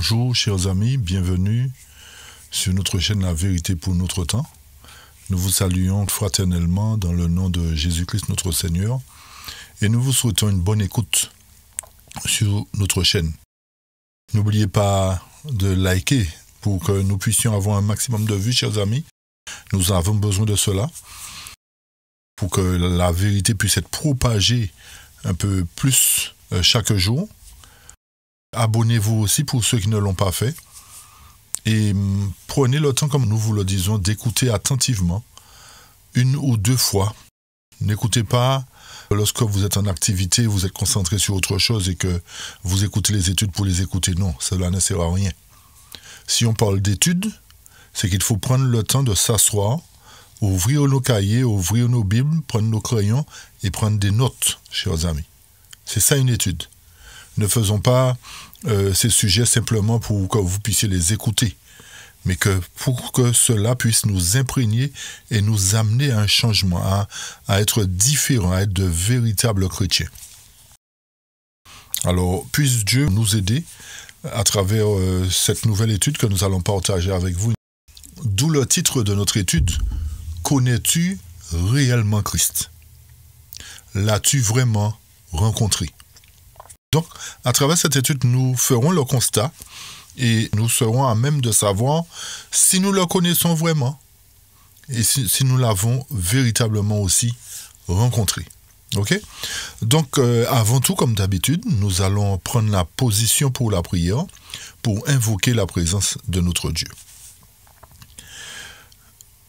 Bonjour, chers amis, bienvenue sur notre chaîne La vérité pour notre temps. Nous vous saluons fraternellement dans le nom de Jésus-Christ notre Seigneur et nous vous souhaitons une bonne écoute sur notre chaîne. N'oubliez pas de liker pour que nous puissions avoir un maximum de vues, chers amis. Nous avons besoin de cela pour que la vérité puisse être propagée un peu plus euh, chaque jour Abonnez-vous aussi pour ceux qui ne l'ont pas fait. Et hum, prenez le temps, comme nous vous le disons, d'écouter attentivement une ou deux fois. N'écoutez pas lorsque vous êtes en activité, vous êtes concentré sur autre chose et que vous écoutez les études pour les écouter. Non, cela ne sert à rien. Si on parle d'études, c'est qu'il faut prendre le temps de s'asseoir, ouvrir nos cahiers, ouvrir nos bibles, prendre nos crayons et prendre des notes, chers amis. C'est ça une étude ne faisons pas euh, ces sujets simplement pour que vous puissiez les écouter, mais que pour que cela puisse nous imprégner et nous amener à un changement, à, être différents, à être de véritables chrétiens. Alors, puisse Dieu nous aider à travers euh, cette nouvelle étude que nous allons partager avec vous. D'où le titre de notre étude, Connais-tu réellement Christ L'as-tu vraiment rencontré donc, à travers cette étude, nous ferons le constat et nous serons à même de savoir si nous le connaissons vraiment et si, nous l'avons véritablement aussi rencontré. Ok Donc, euh, avant tout, comme d'habitude, nous allons prendre la position pour la prière pour invoquer la présence de notre Dieu.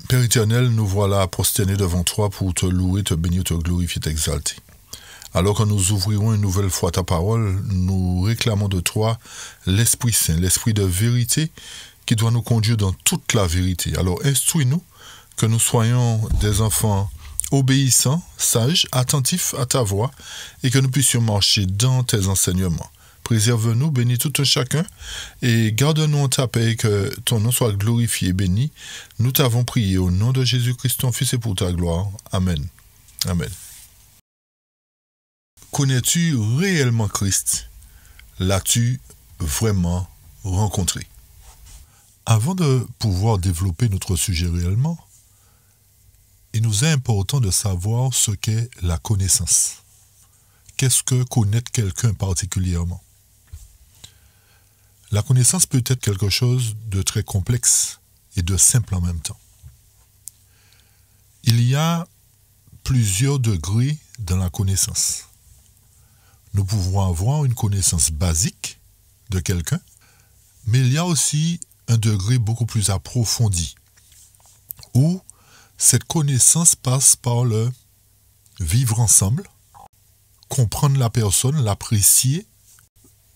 Père éternel, nous voilà prosternés devant toi pour te louer, te bénir, te glorifier, t'exalter. Alors que nous ouvrirons une nouvelle fois ta parole, nous réclamons de toi l'Esprit Saint, l'Esprit de vérité qui doit nous conduire dans toute la vérité. Alors instruis-nous que nous soyons des enfants obéissants, sages, attentifs à ta voix et que nous puissions marcher dans tes enseignements. Préserve-nous, bénis tout un chacun et garde-nous en ta paix et que ton nom soit glorifié et béni. Nous t'avons prié au nom de Jésus-Christ, ton Fils, et pour ta gloire. Amen. Amen connais-tu réellement Christ L'as-tu vraiment rencontré Avant de pouvoir développer notre sujet réellement, il nous est important de savoir ce qu'est la connaissance. Qu'est-ce que connaître quelqu'un particulièrement La connaissance peut être quelque chose de très complexe et de simple en même temps. Il y a plusieurs degrés dans la connaissance nous pouvons avoir une connaissance basique de quelqu'un, mais il y a aussi un degré beaucoup plus approfondi, où cette connaissance passe par le vivre ensemble, comprendre la personne, l'apprécier,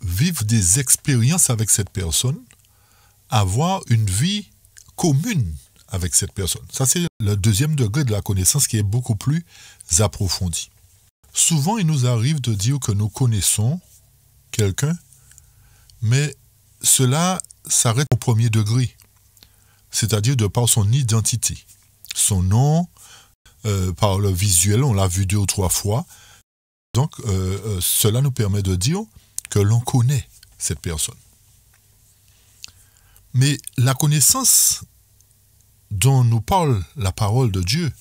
vivre des expériences avec cette personne, avoir une vie commune avec cette personne. Ça, c'est le deuxième degré de la connaissance qui est beaucoup plus approfondi. Souvent, il nous arrive de dire que nous connaissons quelqu'un, mais cela s'arrête au premier degré, c'est-à-dire de par son identité, son nom, euh, par le visuel, on l'a vu deux ou trois fois. Donc, euh, euh, cela nous permet de dire que l'on connaît cette personne. Mais la connaissance dont nous parle la parole de Dieu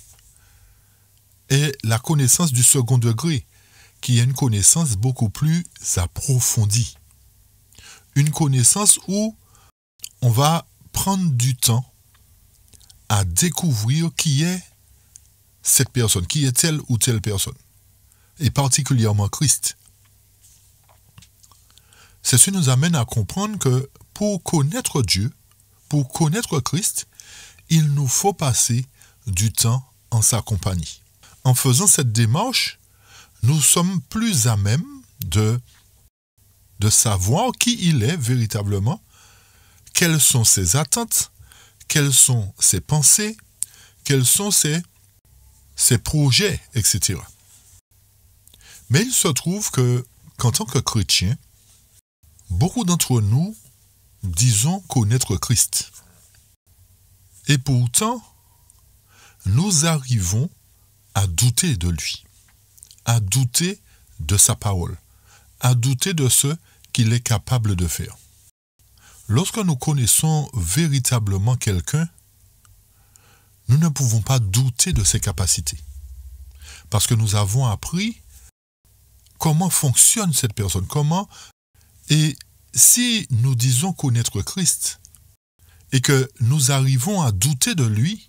la connaissance du second degré, qui est une connaissance beaucoup plus approfondie. Une connaissance où on va prendre du temps à découvrir qui est cette personne, qui est telle ou telle personne, et particulièrement Christ. Ceci nous amène à comprendre que pour connaître Dieu, pour connaître Christ, il nous faut passer du temps en sa compagnie en faisant cette démarche, nous sommes plus à même de, de savoir qui il est véritablement, quelles sont ses attentes, quelles sont ses pensées, quels sont ses, ses projets, etc. Mais il se trouve que, qu'en tant que chrétien, beaucoup d'entre nous disons connaître Christ. Et pourtant, nous arrivons à douter de lui, à douter de sa parole, à douter de ce qu'il est capable de faire. Lorsque nous connaissons véritablement quelqu'un, nous ne pouvons pas douter de ses capacités. Parce que nous avons appris comment fonctionne cette personne, comment... Et si nous disons connaître Christ et que nous arrivons à douter de lui,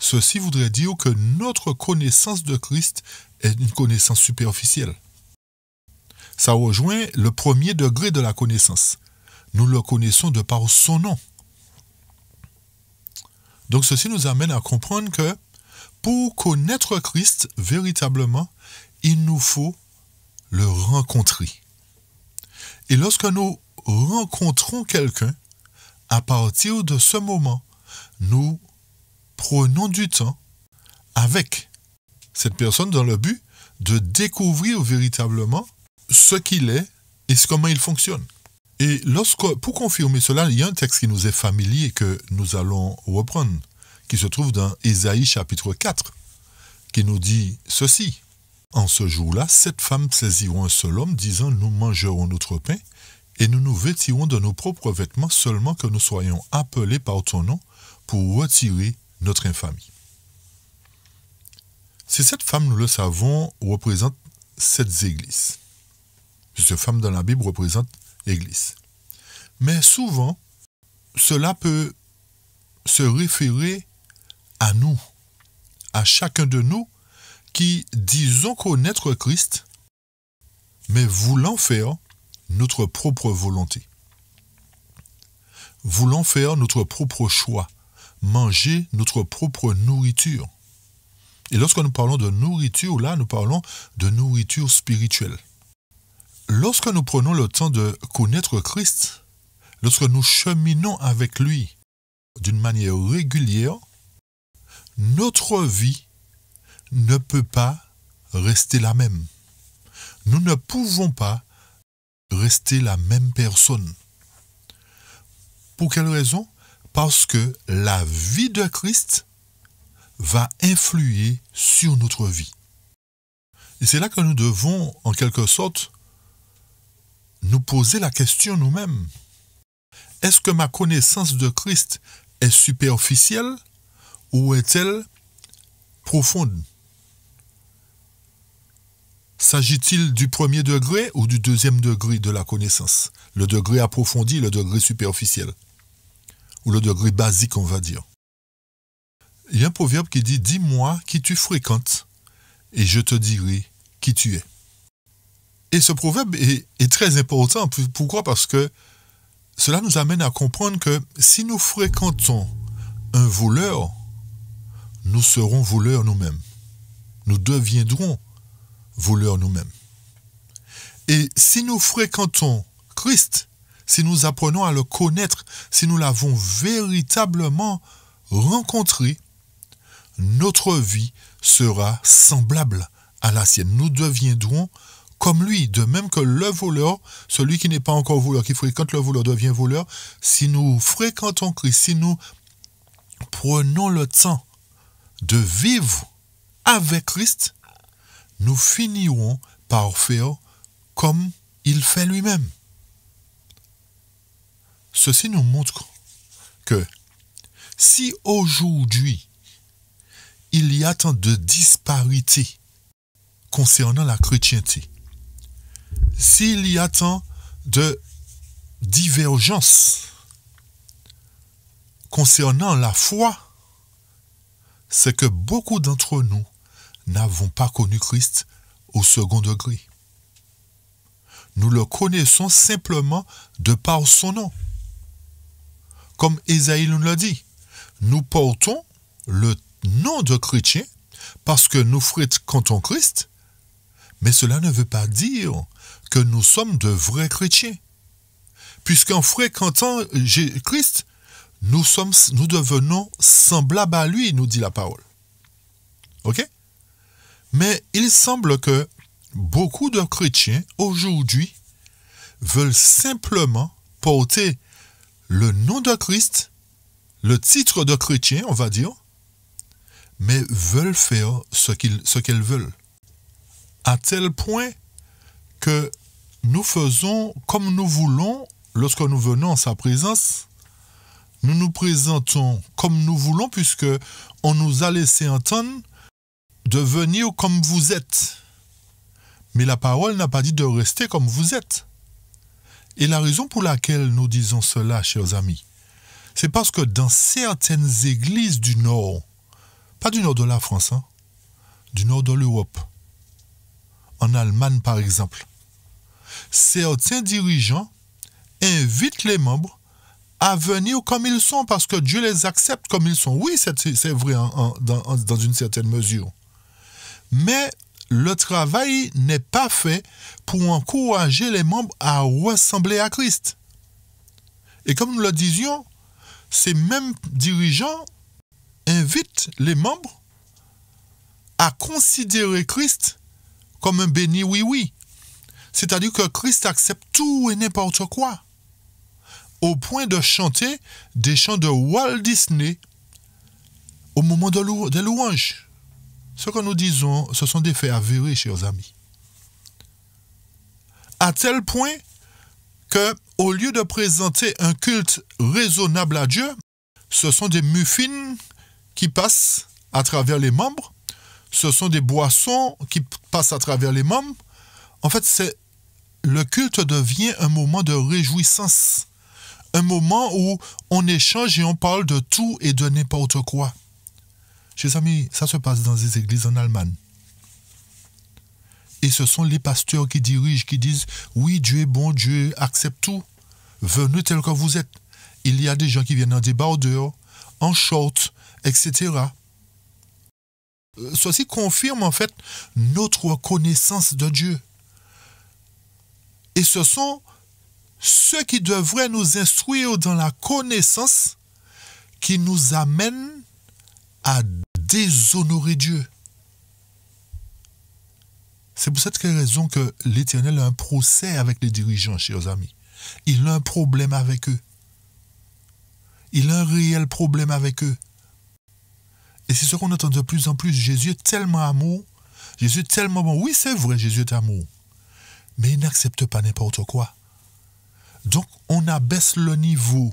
Ceci voudrait dire que notre connaissance de Christ est une connaissance superficielle. Ça rejoint le premier degré de la connaissance. Nous le connaissons de par son nom. Donc ceci nous amène à comprendre que pour connaître Christ véritablement, il nous faut le rencontrer. Et lorsque nous rencontrons quelqu'un, à partir de ce moment, nous prenons du temps hein, avec cette personne dans le but de découvrir véritablement ce qu'il est et comment il fonctionne. Et lorsque, pour confirmer cela, il y a un texte qui nous est familier que nous allons reprendre, qui se trouve dans Ésaïe chapitre 4, qui nous dit ceci. En ce jour-là, sept femmes saisiront un seul homme, disant Nous mangerons notre pain, et nous nous vêtirons de nos propres vêtements, seulement que nous soyons appelés par ton nom pour retirer notre infamie. Si cette femme, nous le savons, représente cette église, cette femme dans la Bible représente l'église, Mais souvent, cela peut se référer à nous, à chacun de nous qui disons connaître Christ, mais voulant faire notre propre volonté, voulant faire notre propre choix, manger notre propre nourriture. Et lorsque nous parlons de nourriture, là, nous parlons de nourriture spirituelle. Lorsque nous prenons le temps de connaître Christ, lorsque nous cheminons avec lui d'une manière régulière, notre vie ne peut pas rester la même. Nous ne pouvons pas rester la même personne. Pour quelle raison parce que la vie de Christ va influer sur notre vie. Et c'est là que nous devons, en quelque sorte, nous poser la question nous-mêmes. Est-ce que ma connaissance de Christ est superficielle ou est-elle profonde S'agit-il du premier degré ou du deuxième degré de la connaissance Le degré approfondi, le degré superficiel ou le degré basique, on va dire. Il y a un proverbe qui dit Dis-moi qui tu fréquentes, et je te dirai qui tu es. Et ce proverbe est, très important. Pourquoi Parce que cela nous amène à comprendre que si nous fréquentons un voleur, nous serons voleurs nous-mêmes. Nous deviendrons voleurs nous-mêmes. Et si nous fréquentons Christ, si nous apprenons à le connaître, si nous l'avons véritablement rencontré, notre vie sera semblable à la sienne. Nous deviendrons comme lui, de même que le voleur, celui qui n'est pas encore voleur, qui fréquente le voleur, devient voleur, si nous fréquentons Christ, si nous prenons le temps de vivre avec Christ, nous finirons par faire comme il fait lui-même. Ceci nous montre que si aujourd'hui il y a tant de disparités concernant la chrétienté, s'il y a tant de divergences concernant la foi, c'est que beaucoup d'entre nous n'avons pas connu Christ au second degré. Nous le connaissons simplement de par son nom. Comme Esaïe nous l'a dit, nous portons le nom de chrétien parce que nous fréquentons Christ, mais cela ne veut pas dire que nous sommes de vrais chrétiens. Puisqu'en fréquentant Christ, nous, sommes, nous devenons semblables à lui, nous dit la parole. OK Mais il semble que beaucoup de chrétiens aujourd'hui veulent simplement porter le nom de Christ, le titre de chrétien, on va dire, mais veulent faire ce qu'elles veulent. À tel point que nous faisons comme nous voulons lorsque nous venons en sa présence. Nous nous présentons comme nous voulons puisque on nous a laissé entendre de venir comme vous êtes. Mais la parole n'a pas dit de rester comme vous êtes. Et la raison pour laquelle nous disons cela, chers amis, c'est parce que dans certaines églises du Nord, pas du Nord de la France, hein, du Nord de l'Europe, en Allemagne par exemple, certains dirigeants invitent les membres à venir comme ils sont parce que Dieu les accepte comme ils sont. Oui, c'est vrai dans, dans une certaine mesure. Mais le travail n'est pas fait pour encourager les membres à ressembler à Christ. Et comme nous le disions, ces mêmes dirigeants invitent les membres à considérer Christ comme un béni oui-oui. C'est-à-dire que Christ accepte tout et n'importe quoi. Au point de chanter des chants de Walt Disney au moment de, des louanges. Ce que nous disons, ce sont des faits avérés, chers amis. À tel point que, au lieu de présenter un culte raisonnable à Dieu, ce sont des muffins qui passent à travers les membres, ce sont des boissons qui passent à travers les membres. En fait, c'est le culte devient un moment de réjouissance, un moment où on échange et on parle de tout et de n'importe quoi. Chers amis, ça se passe dans des églises en Allemagne. Et ce sont les pasteurs qui dirigent, qui disent, oui, Dieu est bon, Dieu accepte tout. Venez tel que vous êtes. Il y a des gens qui viennent en débardeur, en short, etc. Euh, ceci confirme en fait notre connaissance de Dieu. Et ce sont ceux qui devraient nous instruire dans la connaissance qui nous amènent à déshonorer Dieu. C'est pour cette raison que l'Éternel a un procès avec les dirigeants, chers amis. Il a un problème avec eux. Il a un réel problème avec eux. Et c'est ce qu'on entend de plus en plus. Jésus est tellement amour. Jésus est tellement bon. Oui, c'est vrai, Jésus est amour. Mais il n'accepte pas n'importe quoi. Donc, on abaisse le niveau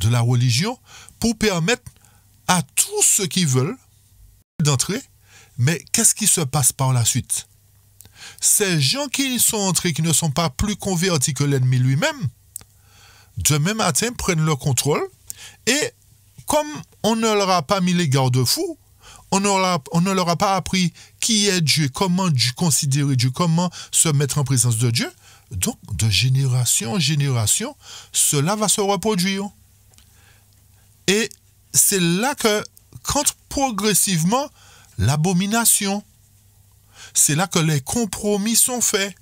de la religion pour permettre à tous ceux qui veulent d'entrer, mais qu'est-ce qui se passe par la suite Ces gens qui sont entrés, qui ne sont pas plus convertis que l'ennemi lui-même, demain matin prennent le contrôle et comme on ne leur a pas mis les garde-fous, on, ne leur a pas appris qui est Dieu, comment considérer Dieu, comment se mettre en présence de Dieu. Donc, de génération en génération, cela va se reproduire. Et c'est là que, quand progressivement, l'abomination, c'est là que les compromis sont faits.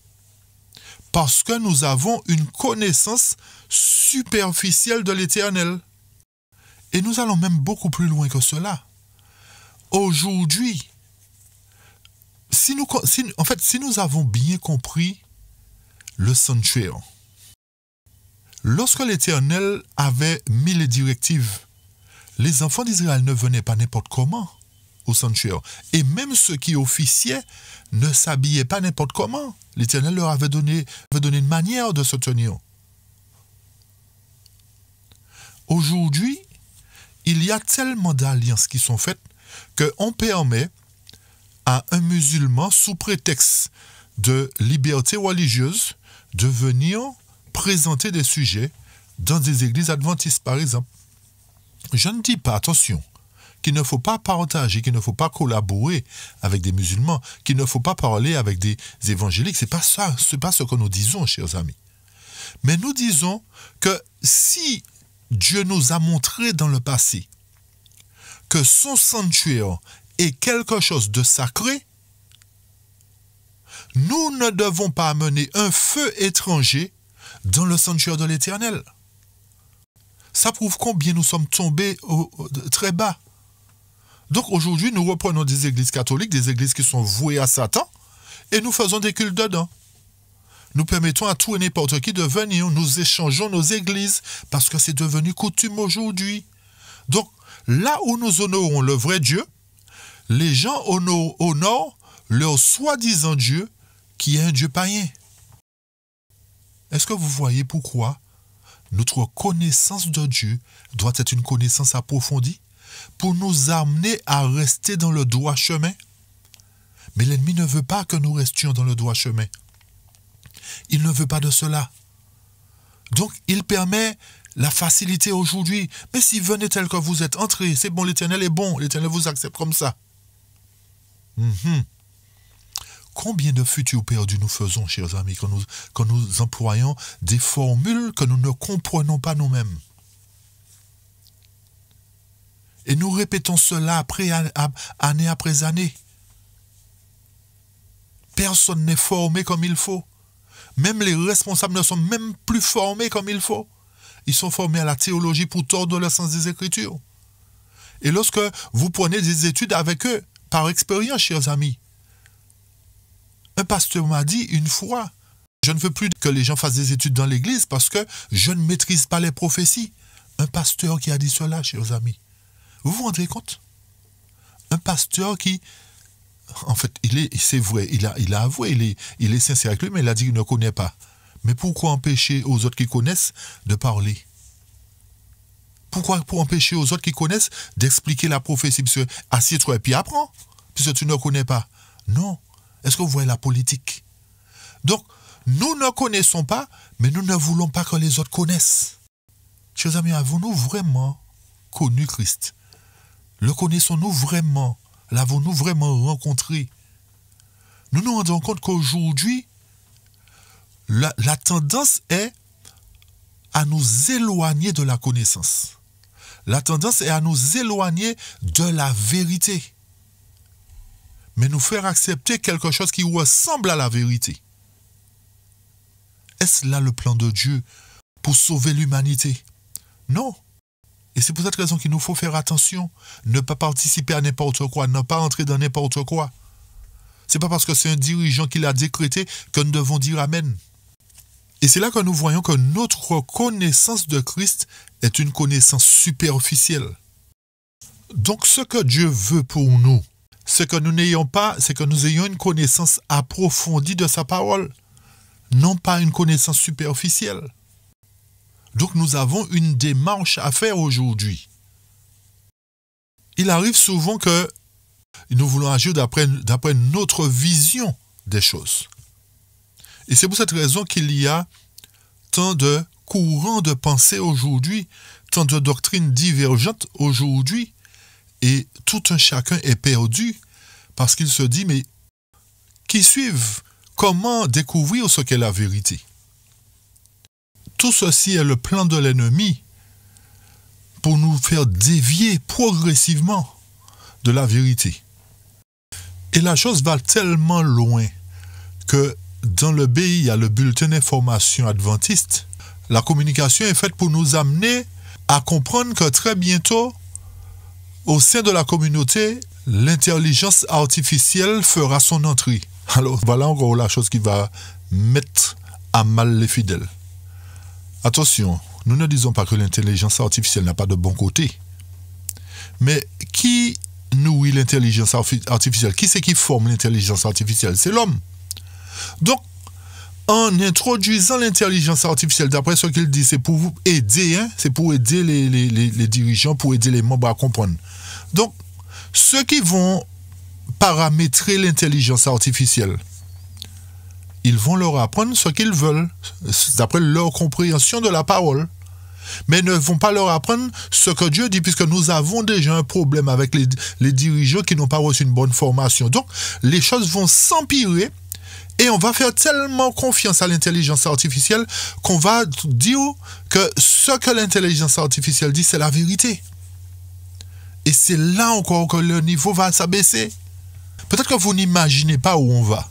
Parce que nous avons une connaissance superficielle de l'éternel. Et nous allons même beaucoup plus loin que cela. Aujourd'hui, si nous, en fait, si nous avons bien compris le sanctuaire, lorsque l'Éternel avait mis les directives les enfants d'Israël ne venaient pas n'importe comment au sanctuaire. Et même ceux qui officiaient ne s'habillaient pas n'importe comment. L'Éternel leur avait donné, une manière de se tenir. Aujourd'hui, il y a tellement d'alliances qui sont faites qu'on permet à un musulman, sous prétexte de liberté religieuse, de venir présenter des sujets dans des églises adventistes, par exemple. Je ne dis pas, attention, qu'il ne faut pas partager, qu'il ne faut pas collaborer avec des musulmans, qu'il ne faut pas parler avec des évangéliques. C'est pas ça, c'est pas ce que nous disons, chers amis. Mais nous disons que si Dieu nous a montré dans le passé que son sanctuaire est quelque chose de sacré, nous ne devons pas amener un feu étranger dans le sanctuaire de l'Éternel ça prouve combien nous sommes tombés très bas. Donc aujourd'hui, nous reprenons des églises catholiques, des églises qui sont vouées à Satan, et nous faisons des cultes dedans. Nous permettons à tout et n'importe qui de venir, nous échangeons nos églises, parce que c'est devenu coutume aujourd'hui. Donc là où nous honorons le vrai Dieu, les gens honorent leur soi-disant Dieu qui est un Dieu païen. Est-ce que vous voyez pourquoi notre connaissance de Dieu doit être une connaissance approfondie pour nous amener à rester dans le droit chemin. Mais l'ennemi ne veut pas que nous restions dans le droit chemin. Il ne veut pas de cela. Donc il permet la facilité aujourd'hui. Mais si venez tel que vous êtes, entré, c'est bon, l'Éternel est bon, l'Éternel vous accepte comme ça. Mhm. Combien de futurs perdus nous faisons, chers amis, quand nous, employons des formules que nous ne comprenons pas nous-mêmes Et nous répétons cela année après année. Personne n'est formé comme il faut. Même les responsables ne sont même plus formés comme il faut. Ils sont formés à la théologie pour tordre le sens des Écritures. Et lorsque vous prenez des études avec eux, par expérience, chers amis, un pasteur m'a dit une fois, je ne veux plus que les gens fassent des études dans l'Église parce que je ne maîtrise pas les prophéties. Un pasteur qui a dit cela, chers amis. Vous vous rendez compte Un pasteur qui, en fait, il est, c'est vrai, il a, il a avoué, il est, sincère avec lui, mais il a dit qu'il ne connaît pas. Mais pourquoi empêcher aux autres qui connaissent de parler Pourquoi pour empêcher aux autres qui connaissent d'expliquer la prophétie Parce que assieds-toi et puis apprends, puisque tu ne connais pas. Non, est-ce que vous voyez la politique Donc, nous ne connaissons pas, mais nous ne voulons pas que les autres connaissent. Chers amis, avons-nous vraiment connu Christ Le connaissons-nous vraiment L'avons-nous vraiment rencontré Nous nous rendons compte qu'aujourd'hui, la, la, tendance est à nous éloigner de la connaissance. La tendance est à nous éloigner de la vérité mais nous faire accepter quelque chose qui ressemble à la vérité. Est-ce là le plan de Dieu pour sauver l'humanité Non. Et c'est pour cette raison qu'il nous faut faire attention, ne pas participer à n'importe quoi, ne pas entrer dans n'importe quoi. C'est pas parce que c'est un dirigeant qui l'a décrété que nous devons dire Amen. Et c'est là que nous voyons que notre connaissance de Christ est une connaissance superficielle. Donc ce que Dieu veut pour nous, ce que nous n'ayons pas, c'est que nous ayons une connaissance approfondie de sa parole, non pas une connaissance superficielle. Donc nous avons une démarche à faire aujourd'hui. Il arrive souvent que nous voulons agir d'après notre vision des choses. Et c'est pour cette raison qu'il y a tant de courants de pensée aujourd'hui, tant de doctrines divergentes aujourd'hui, et tout un chacun est perdu parce qu'il se dit, mais qui suivent Comment découvrir ce qu'est la vérité Tout ceci est le plan de l'ennemi pour nous faire dévier progressivement de la vérité. Et la chose va tellement loin que dans le BI, a le bulletin d'information adventiste, la communication est faite pour nous amener à comprendre que très bientôt, au sein de la communauté, l'intelligence artificielle fera son entrée. Alors voilà encore la chose qui va mettre à mal les fidèles. Attention, nous ne disons pas que l'intelligence artificielle n'a pas de bon côté. Mais qui nourrit l'intelligence artificielle Qui c'est qui forme l'intelligence artificielle C'est l'homme. Donc, en introduisant l'intelligence artificielle, d'après ce qu'il dit, c'est pour vous aider, hein? c'est pour aider les, dirigeants, pour aider les membres à comprendre. Donc, ceux qui vont paramétrer l'intelligence artificielle, ils vont leur apprendre ce qu'ils veulent, d'après leur compréhension de la parole. Mais ne vont pas leur apprendre ce que Dieu dit, puisque nous avons déjà un problème avec les dirigeants qui n'ont pas reçu une bonne formation. Donc, les choses vont s'empirer et on va faire tellement confiance à l'intelligence artificielle qu'on va dire que ce que l'intelligence artificielle dit, c'est la vérité. Et c'est là encore que le niveau va s'abaisser. Peut-être que vous n'imaginez pas où on va.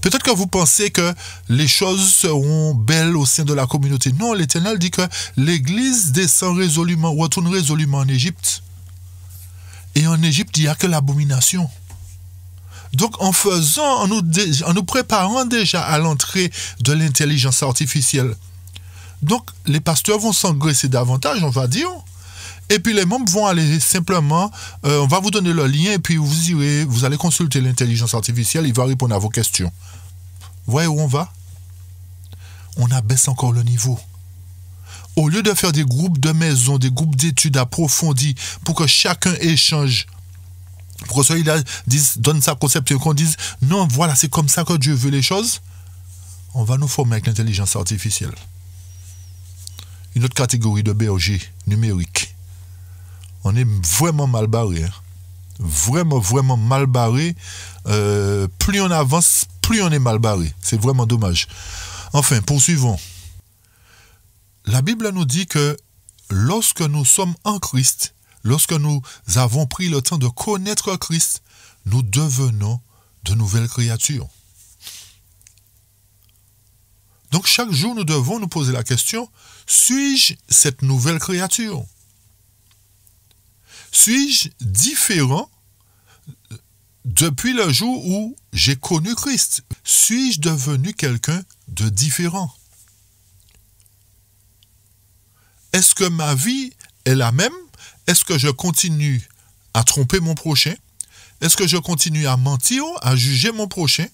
Peut-être que vous pensez que les choses seront belles au sein de la communauté. Non, l'Éternel dit que l'Église descend résolument, retourne résolument en Égypte. Et en Égypte, il n'y a que l'abomination. Donc en faisant, en nous, préparant déjà à l'entrée de l'intelligence artificielle. Donc les pasteurs vont s'engraisser davantage, on va dire. Et puis les membres vont aller simplement, euh, on va vous donner le lien et puis vous vous allez consulter l'intelligence artificielle, il va répondre à vos questions. Vous voyez où on va On abaisse encore le niveau. Au lieu de faire des groupes de maison, des groupes d'études approfondies pour que chacun échange, pour que ceux là donne sa conception, qu'on dise non, voilà, c'est comme ça que Dieu veut les choses, on va nous former avec l'intelligence artificielle. Une autre catégorie de berger numérique. On est vraiment mal barré. Hein. Vraiment, vraiment mal barré. Euh, plus on avance, plus on est mal barré. C'est vraiment dommage. Enfin, poursuivons. La Bible nous dit que lorsque nous sommes en Christ, Lorsque nous avons pris le temps de connaître Christ, nous devenons de nouvelles créatures. Donc chaque jour, nous devons nous poser la question, suis-je cette nouvelle créature Suis-je différent depuis le jour où j'ai connu Christ Suis-je devenu quelqu'un de différent Est-ce que ma vie est la même est-ce que je continue à tromper mon prochain Est-ce que je continue à mentir, à juger mon prochain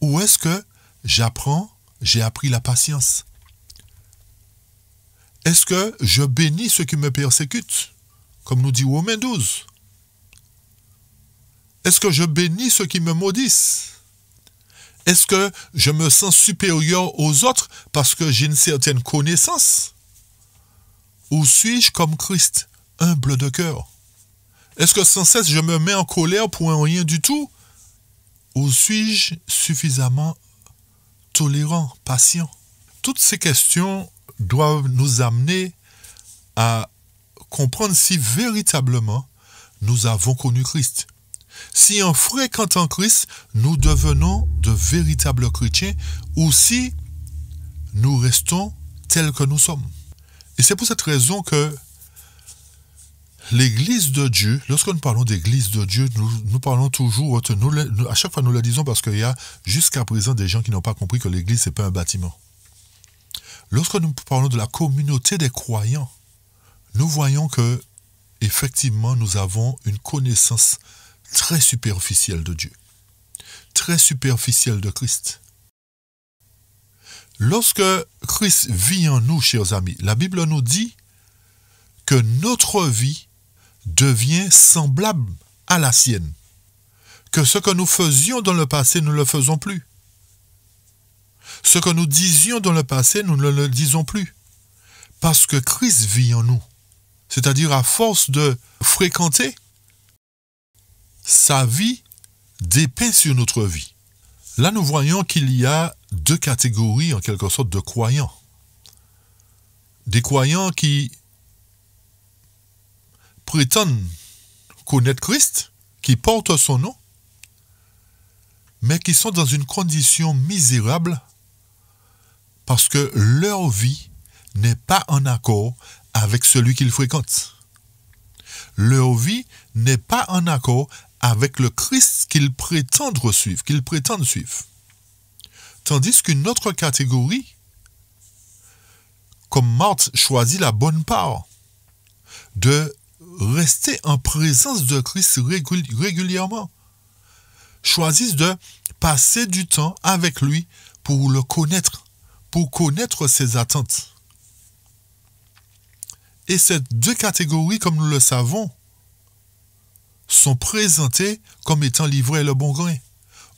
Ou est-ce que j'apprends, j'ai appris la patience Est-ce que je bénis ceux qui me persécutent Comme nous dit Romains 12. Est-ce que je bénis ceux qui me maudissent Est-ce que je me sens supérieur aux autres parce que j'ai une certaine connaissance Ou suis-je comme Christ humble de cœur. Est-ce que sans cesse je me mets en colère pour un rien du tout Ou suis-je suffisamment tolérant, patient Toutes ces questions doivent nous amener à comprendre si véritablement nous avons connu Christ. Si en fréquentant Christ, nous devenons de véritables chrétiens ou si nous restons tels que nous sommes. Et c'est pour cette raison que L'Église de Dieu, lorsque nous parlons d'Église de Dieu, nous, parlons toujours, à chaque fois nous le disons parce qu'il y a jusqu'à présent des gens qui n'ont pas compris que l'Église, n'est pas un bâtiment. Lorsque nous parlons de la communauté des croyants, nous voyons que, effectivement, nous avons une connaissance très superficielle de Dieu, très superficielle de Christ. Lorsque Christ vit en nous, chers amis, la Bible nous dit que notre vie devient semblable à la sienne. Que ce que nous faisions dans le passé, nous ne le faisons plus. Ce que nous disions dans le passé, nous ne le disons plus. Parce que Christ vit en nous. C'est-à-dire à force de fréquenter, sa vie dépeint sur notre vie. Là, nous voyons qu'il y a deux catégories, en quelque sorte, de croyants. Des croyants qui prétendent connaître Christ, qui porte son nom, mais qui sont dans une condition misérable parce que leur vie n'est pas en accord avec celui qu'ils fréquentent. Leur vie n'est pas en accord avec le Christ qu'ils prétendent suivre, qu'ils prétendent suivre. Tandis qu'une autre catégorie, comme Marthe, choisit la bonne part de rester en présence de Christ régulièrement. Choisissent de passer du temps avec lui pour le connaître, pour connaître ses attentes. Et ces deux catégories, comme nous le savons, sont présentées comme étant l'ivraie le bon grain,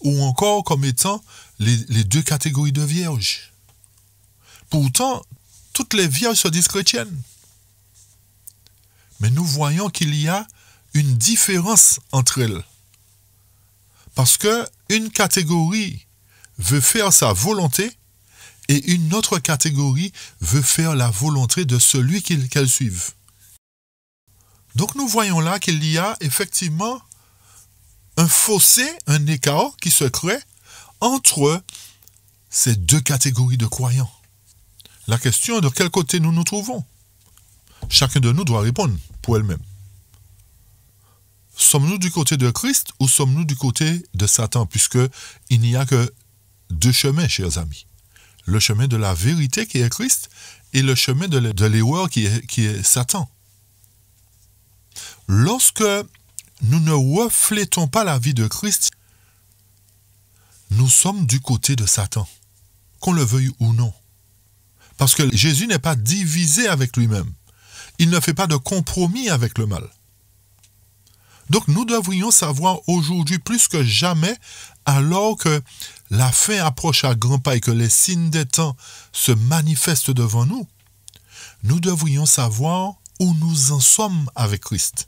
ou encore comme étant les, les deux catégories de vierges. Pourtant, toutes les vierges se disent chrétiennes. Mais nous voyons qu'il y a une différence entre elles. Parce que une catégorie veut faire sa volonté et une autre catégorie veut faire la volonté de celui qu'elle suive. Donc nous voyons là qu'il y a effectivement un fossé, un écart qui se crée entre ces deux catégories de croyants. La question est de quel côté nous nous trouvons. Chacun de nous doit répondre pour elle-même. Sommes-nous du côté de Christ ou sommes-nous du côté de Satan, puisque il n'y a que deux chemins, chers amis. Le chemin de la vérité qui est Christ et le chemin de l'erreur qui est, qui est Satan. Lorsque nous ne reflétons pas la vie de Christ, nous sommes du côté de Satan, qu'on le veuille ou non. Parce que Jésus n'est pas divisé avec lui-même. Il ne fait pas de compromis avec le mal. Donc nous devrions savoir aujourd'hui plus que jamais, alors que la fin approche à grands pas et que les signes des temps se manifestent devant nous, nous devrions savoir où nous en sommes avec Christ.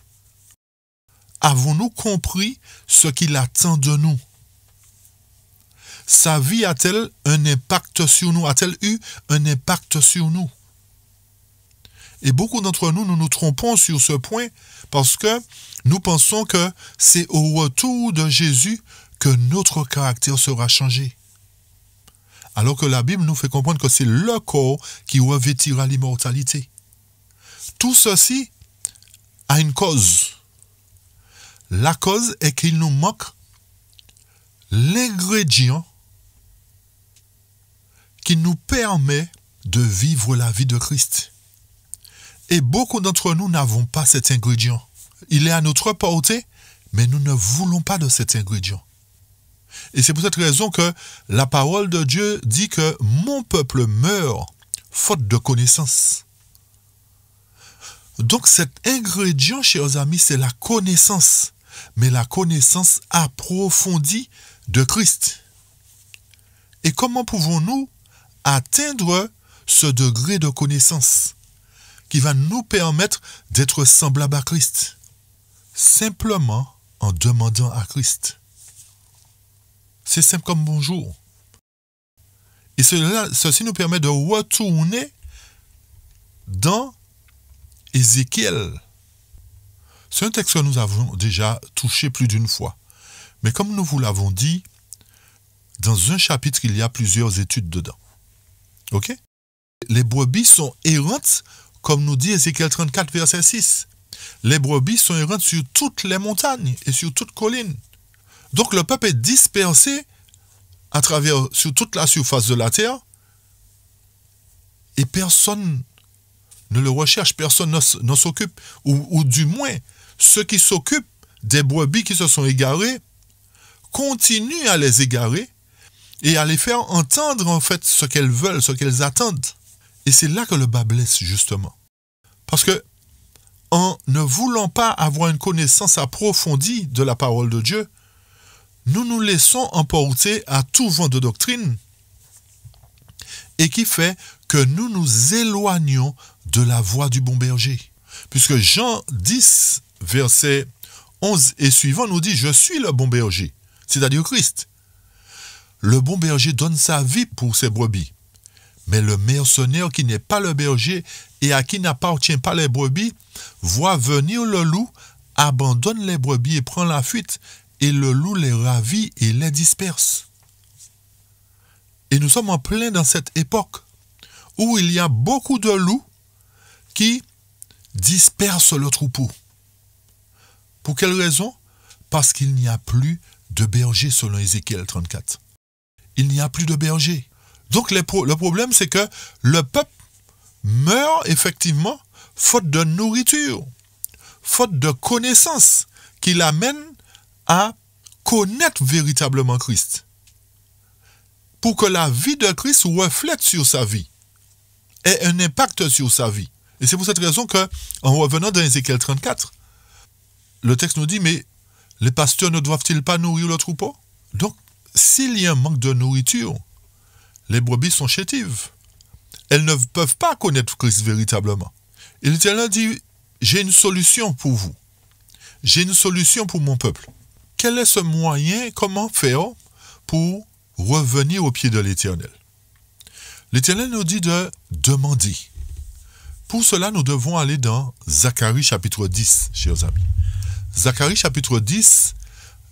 Avons-nous compris ce qu'il attend de nous Sa vie a-t-elle un impact sur nous A-t-elle eu un impact sur nous et beaucoup d'entre nous, nous nous trompons sur ce point parce que nous pensons que c'est au retour de Jésus que notre caractère sera changé. Alors que la Bible nous fait comprendre que c'est le corps qui revêtira l'immortalité. Tout ceci a une cause. La cause est qu'il nous manque l'ingrédient qui nous permet de vivre la vie de Christ. Et beaucoup d'entre nous n'avons pas cet ingrédient. Il est à notre portée, mais nous ne voulons pas de cet ingrédient. Et c'est pour cette raison que la parole de Dieu dit que mon peuple meurt faute de connaissance. Donc cet ingrédient, chers amis, c'est la connaissance, mais la connaissance approfondie de Christ. Et comment pouvons-nous atteindre ce degré de connaissance qui va nous permettre d'être semblables à Christ. Simplement en demandant à Christ. C'est simple comme bonjour. Et cela, ceci nous permet de retourner dans Ézéchiel. C'est un texte que nous avons déjà touché plus d'une fois. Mais comme nous vous l'avons dit, dans un chapitre, il y a plusieurs études dedans. OK Les brebis sont errantes comme nous dit Ézéchiel 34, verset 6. Les brebis sont errantes sur toutes les montagnes et sur toutes collines. Donc le peuple est dispersé à travers, sur toute la surface de la terre et personne ne le recherche, personne ne s'occupe, ou, du moins ceux qui s'occupent des brebis qui se sont égarés continuent à les égarer et à les faire entendre en fait ce qu'elles veulent, ce qu'elles attendent. Et c'est là que le bas blesse, justement. Parce que, en ne voulant pas avoir une connaissance approfondie de la parole de Dieu, nous nous laissons emporter à tout vent de doctrine et qui fait que nous nous éloignons de la voie du bon berger. Puisque Jean 10, verset 11 et suivant nous dit, je suis le bon berger, c'est-à-dire Christ. Le bon berger donne sa vie pour ses brebis. Mais le mercenaire qui n'est pas le berger et à qui n'appartient pas les brebis, voit venir le loup, abandonne les brebis et prend la fuite, et le loup les ravit et les disperse. Et nous sommes en plein dans cette époque où il y a beaucoup de loups qui dispersent le troupeau. Pour quelle raison Parce qu'il n'y a plus de berger selon Ézéchiel 34. Il n'y a plus de berger. Donc le problème, c'est que le peuple meurt effectivement faute de nourriture, faute de connaissance qui l'amène à connaître véritablement Christ. Pour que la vie de Christ reflète sur sa vie, ait un impact sur sa vie. Et c'est pour cette raison que, en revenant dans Ézéchiel 34, le texte nous dit, mais les pasteurs ne doivent-ils pas nourrir le troupeau Donc, s'il y a un manque de nourriture, les brebis sont chétives. Elles ne peuvent pas connaître Christ véritablement. Il dit, j'ai une solution pour vous. J'ai une solution pour mon peuple. Quel est ce moyen, comment faire pour revenir au pied de l'Éternel L'Éternel nous dit de demander. Pour cela, nous devons aller dans Zacharie chapitre 10, chers amis. Zacharie chapitre 10,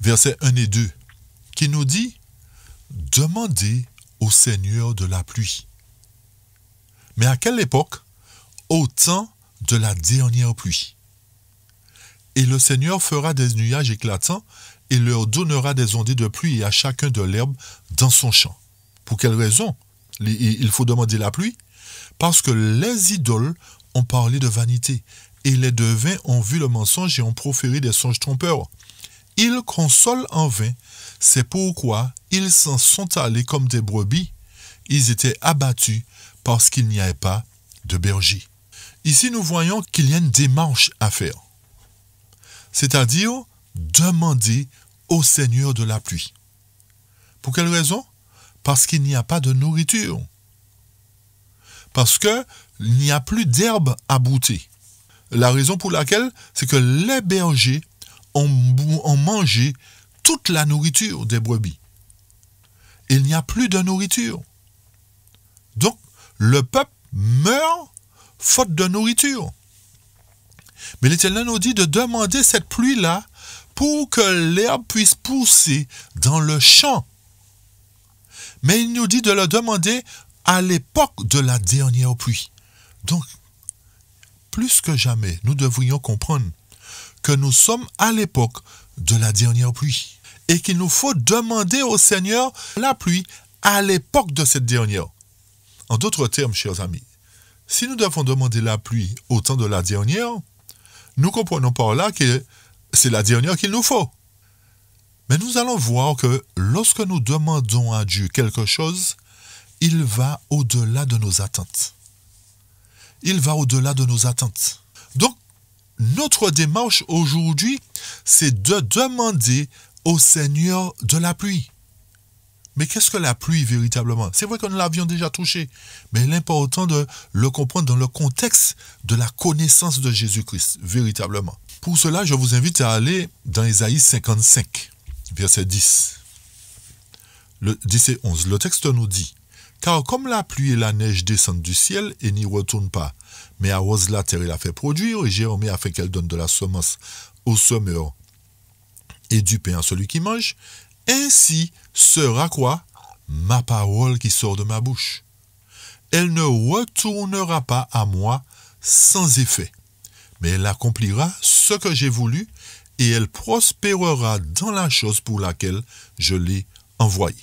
versets 1 et 2, qui nous dit, demandez au Seigneur de la pluie. Mais à quelle époque Au temps de la dernière pluie. Et le Seigneur fera des nuages éclatants et leur donnera des ondées de pluie à chacun de l'herbe dans son champ. Pour quelle raison Il faut demander la pluie Parce que les idoles ont parlé de vanité et les devins ont vu le mensonge et ont proféré des songes trompeurs ils consolent en vain. C'est pourquoi ils s'en sont allés comme des brebis. Ils étaient abattus parce qu'il n'y avait pas de berger. Ici, nous voyons qu'il y a une démarche à faire, c'est-à-dire demander au Seigneur de la pluie. Pour quelle raison Parce qu'il n'y a pas de nourriture. Parce qu'il n'y a plus d'herbe à bouter. La raison pour laquelle, c'est que les bergers ont, mangé toute la nourriture des brebis. Il n'y a plus de nourriture. Donc, le peuple meurt faute de nourriture. Mais l'Éternel nous dit de demander cette pluie-là pour que l'herbe puisse pousser dans le champ. Mais il nous dit de la demander à l'époque de la dernière pluie. Donc, plus que jamais, nous devrions comprendre que nous sommes à l'époque de la dernière pluie et qu'il nous faut demander au Seigneur la pluie à l'époque de cette dernière. En d'autres termes, chers amis, si nous devons demander la pluie au temps de la dernière, nous comprenons par là que c'est la dernière qu'il nous faut. Mais nous allons voir que lorsque nous demandons à Dieu quelque chose, il va au-delà de nos attentes. Il va au-delà de nos attentes notre démarche aujourd'hui, c'est de demander au Seigneur de la pluie. Mais qu'est-ce que la pluie véritablement C'est vrai que nous l'avions déjà touché, mais l'important de le comprendre dans le contexte de la connaissance de Jésus-Christ, véritablement. Pour cela, je vous invite à aller dans Ésaïe 55, verset 10. Le 10 et 11, le texte nous dit, Car comme la pluie et la neige descendent du ciel et n'y retournent pas, mais à Rose Terre, il a fait produire et Jérémie a fait qu'elle donne de la semence au semeur et du pain à celui qui mange. Ainsi sera quoi Ma parole qui sort de ma bouche. Elle ne retournera pas à moi sans effet, mais elle accomplira ce que j'ai voulu et elle prospérera dans la chose pour laquelle je l'ai envoyée.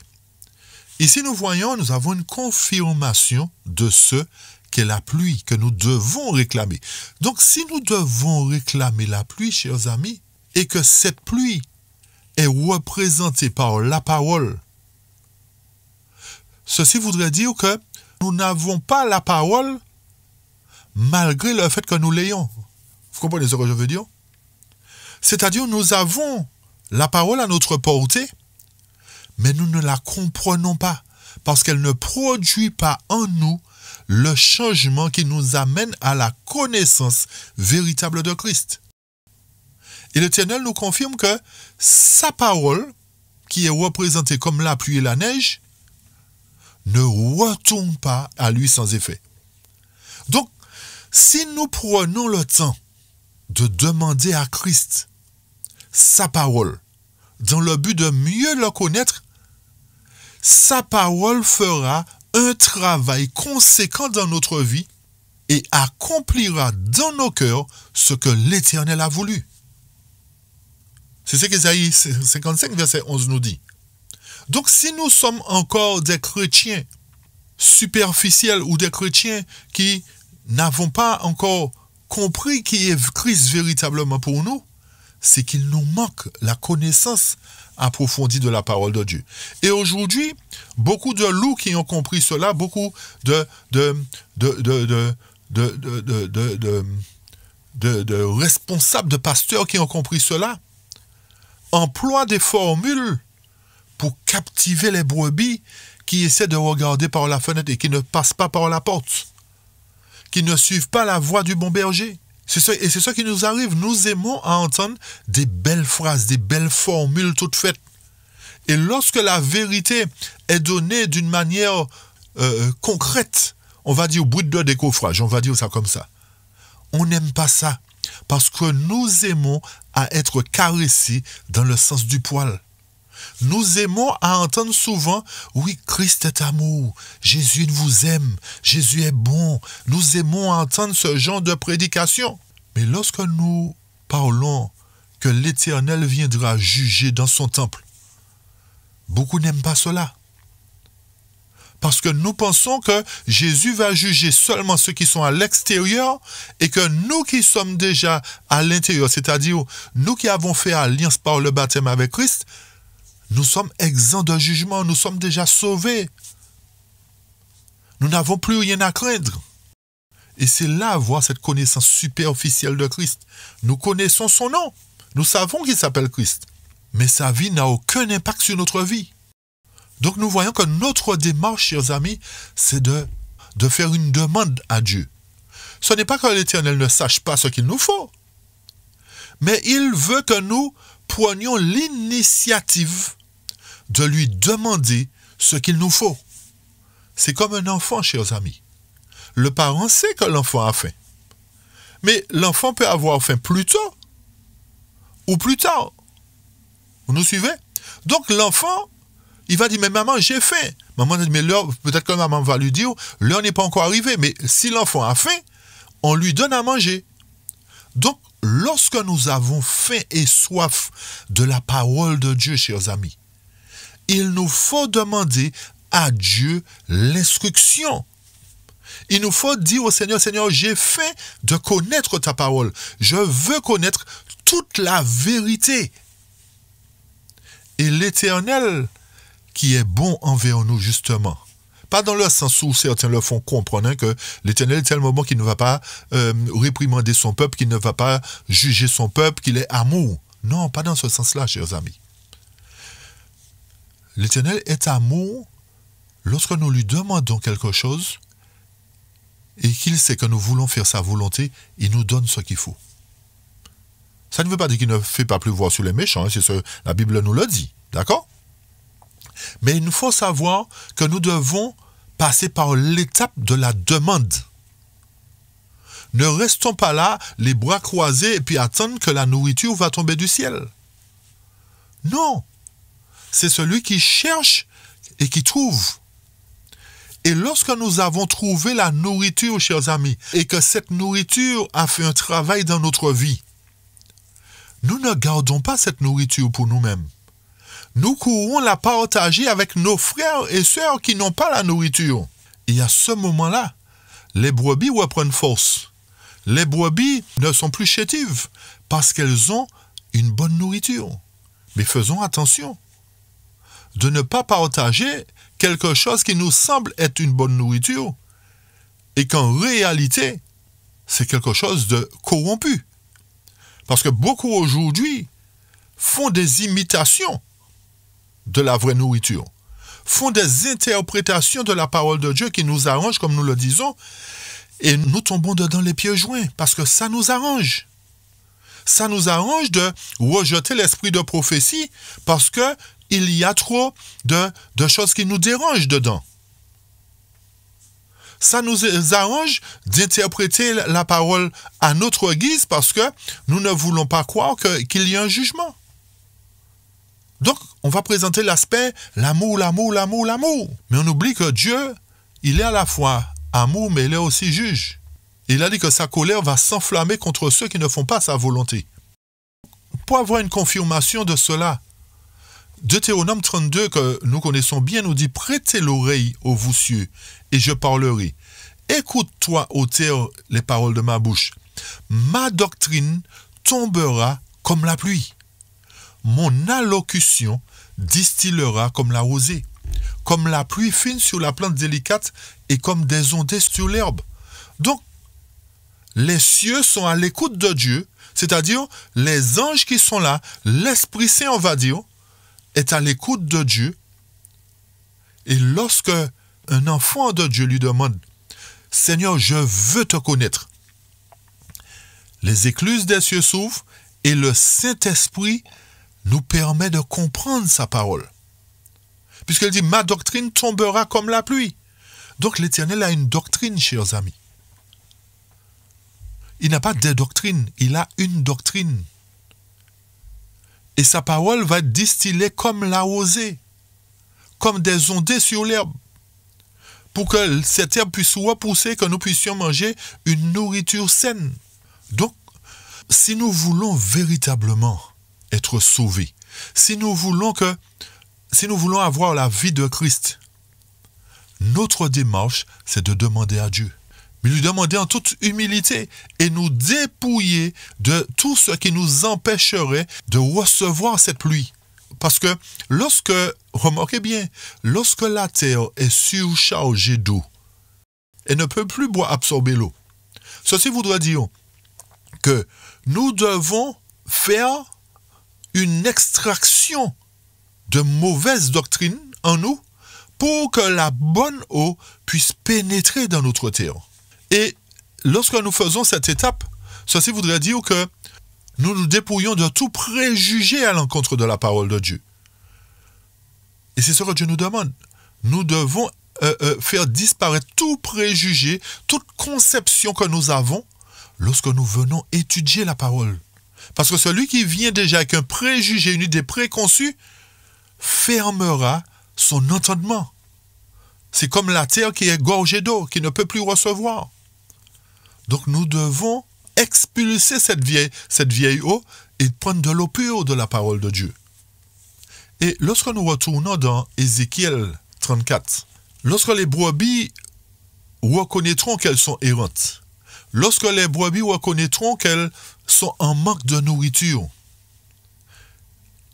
Ici, nous voyons, nous avons une confirmation de ce qu'est la pluie que nous devons réclamer. Donc si nous devons réclamer la pluie, chers amis, et que cette pluie est représentée par la parole, ceci voudrait dire que nous n'avons pas la parole malgré le fait que nous l'ayons. Vous comprenez ce que je veux dire C'est-à-dire nous avons la parole à notre portée, mais nous ne la comprenons pas parce qu'elle ne produit pas en nous le changement qui nous amène à la connaissance véritable de Christ. Et l'Éternel nous confirme que sa parole, qui est représentée comme la pluie et la neige, ne retourne pas à lui sans effet. Donc, si nous prenons le temps de demander à Christ sa parole, dans le but de mieux le connaître, sa parole fera un travail conséquent dans notre vie et accomplira dans nos cœurs ce que l'Éternel a voulu. C'est ce qu'Ésaïe 55, verset 11 nous dit. Donc si nous sommes encore des chrétiens superficiels ou des chrétiens qui n'avons pas encore compris qui est Christ véritablement pour nous, c'est qu'il nous manque la connaissance approfondie de la parole de Dieu. Et aujourd'hui, beaucoup de loups qui ont compris cela, beaucoup de, de responsables, de pasteurs qui ont compris cela, emploient des formules pour captiver les brebis qui essaient de regarder par la fenêtre et qui ne passent pas par la porte, qui ne suivent pas la voie du bon berger. C'est et c'est ça qui nous arrive. Nous aimons à entendre des belles phrases, des belles formules toutes faites. Et lorsque la vérité est donnée d'une manière euh, euh, concrète, on va dire au bout de décoffrage, on va dire ça comme ça. On n'aime pas ça parce que nous aimons à être caressés dans le sens du poil. Nous aimons à entendre souvent, oui, Christ est amour, Jésus vous aime, Jésus est bon. Nous aimons à entendre ce genre de prédication. Mais lorsque nous parlons que l'Éternel viendra juger dans son temple, beaucoup n'aiment pas cela. Parce que nous pensons que Jésus va juger seulement ceux qui sont à l'extérieur et que nous qui sommes déjà à l'intérieur, c'est-à-dire nous qui avons fait alliance par le baptême avec Christ, nous sommes exempts de jugement, nous sommes déjà sauvés. Nous n'avons plus rien à craindre. Et c'est là avoir cette connaissance superficielle de Christ. Nous connaissons son nom. Nous savons qu'il s'appelle Christ. Mais sa vie n'a aucun impact sur notre vie. Donc nous voyons que notre démarche, chers amis, c'est de, de faire une demande à Dieu. Ce n'est pas que l'Éternel ne sache pas ce qu'il nous faut, mais il veut que nous prenions l'initiative de lui demander ce qu'il nous faut. C'est comme un enfant, chers amis. Le parent sait que l'enfant a faim. Mais l'enfant peut avoir faim plus tôt ou plus tard. Vous nous suivez Donc l'enfant, il va dire, mais maman, j'ai faim. Maman dit, mais peut-être que maman va lui dire, l'heure n'est pas encore arrivée. Mais si l'enfant a faim, on lui donne à manger. Donc, lorsque nous avons faim et soif de la parole de Dieu, chers amis, il nous faut demander à Dieu l'instruction. Il nous faut dire au Seigneur, Seigneur, j'ai faim de connaître ta parole. Je veux connaître toute la vérité. Et l'Éternel, qui est bon envers nous, justement, pas dans le sens où certains le font comprendre hein, que l'Éternel est bon qu'il ne va pas euh, réprimander son peuple, qu'il ne va pas juger son peuple, qu'il est amour. Non, pas dans ce sens-là, chers amis. L'Éternel est amour. Lorsque nous lui demandons quelque chose et qu'il sait que nous voulons faire sa volonté, il nous donne ce qu'il faut. Ça ne veut pas dire qu'il ne fait pas voir sur les méchants, hein, c'est ce que la Bible nous le dit, d'accord Mais il nous faut savoir que nous devons passer par l'étape de la demande. Ne restons pas là, les bras croisés, et puis attendre que la nourriture va tomber du ciel. Non, c'est celui qui cherche et qui trouve. Et lorsque nous avons trouvé la nourriture, chers amis, et que cette nourriture a fait un travail dans notre vie, nous ne gardons pas cette nourriture pour nous-mêmes. Nous courons la partager avec nos frères et sœurs qui n'ont pas la nourriture. Et à ce moment-là, les brebis reprennent force. Les brebis ne sont plus chétives parce qu'elles ont une bonne nourriture. Mais faisons attention de ne pas partager quelque chose qui nous semble être une bonne nourriture et qu'en réalité, c'est quelque chose de corrompu. Parce que beaucoup aujourd'hui font des imitations de la vraie nourriture, font des interprétations de la parole de Dieu qui nous arrange, comme nous le disons, et nous tombons dedans les pieds joints, parce que ça nous arrange. Ça nous arrange de rejeter l'esprit de prophétie, parce que il y a trop de, choses qui nous dérangent dedans. Ça nous arrange d'interpréter la parole à notre guise parce que nous ne voulons pas croire qu'il y a un jugement. Donc, on va présenter l'aspect l'amour, l'amour, l'amour, l'amour. Mais on oublie que Dieu, il est à la fois amour, mais il est aussi juge. Il a dit que sa colère va s'enflammer contre ceux qui ne font pas sa volonté. Pour avoir une confirmation de cela, Deutéronome 32, que nous connaissons bien, nous dit Prêtez l'oreille aux vous cieux, et je parlerai. Écoute-toi, ô terre, les paroles de ma bouche. Ma doctrine tombera comme la pluie. Mon allocution distillera comme la rosée, comme la pluie fine sur la plante délicate et comme des ondes sur l'herbe. Donc, les cieux sont à l'écoute de Dieu, c'est-à-dire les anges qui sont là, l'Esprit Saint, on va dire, est à l'écoute de Dieu, et lorsque un enfant de Dieu lui demande, Seigneur, je veux te connaître, les écluses des cieux s'ouvrent et le Saint-Esprit nous permet de comprendre sa parole. Puisqu'elle dit, ma doctrine tombera comme la pluie. Donc l'Éternel a une doctrine, chers amis. Il n'a pas des doctrines, il a une doctrine. Et sa parole va distiller comme la rosée, comme des ondées sur l'herbe, pour que cette herbe puisse repousser, que nous puissions manger une nourriture saine. Donc, si nous voulons véritablement être sauvés, si nous voulons que, si nous voulons avoir la vie de Christ, notre démarche, c'est de demander à Dieu lui demander en toute humilité et nous dépouiller de tout ce qui nous empêcherait de recevoir cette pluie. Parce que lorsque, remarquez bien, lorsque la terre est surchargée d'eau, elle ne peut plus boire, absorber l'eau. Ceci voudrait dire que nous devons faire une extraction de mauvaise doctrine en nous pour que la bonne eau puisse pénétrer dans notre terre. Et lorsque nous faisons cette étape, ceci voudrait dire que nous nous dépouillons de tout préjugé à l'encontre de la parole de Dieu. Et c'est ce que Dieu nous demande. Nous devons euh, euh, faire disparaître tout préjugé, toute conception que nous avons lorsque nous venons étudier la parole. Parce que celui qui vient déjà avec un préjugé, une idée préconçue, fermera son entendement. C'est comme la terre qui est gorgée d'eau, qui ne peut plus recevoir. Donc nous devons expulser cette vieille, cette eau et prendre de l'eau pure de la parole de Dieu. Et lorsque nous retournons dans Ézéchiel 34, lorsque les brebis reconnaîtront qu'elles sont errantes, lorsque les brebis reconnaîtront qu'elles sont en manque de nourriture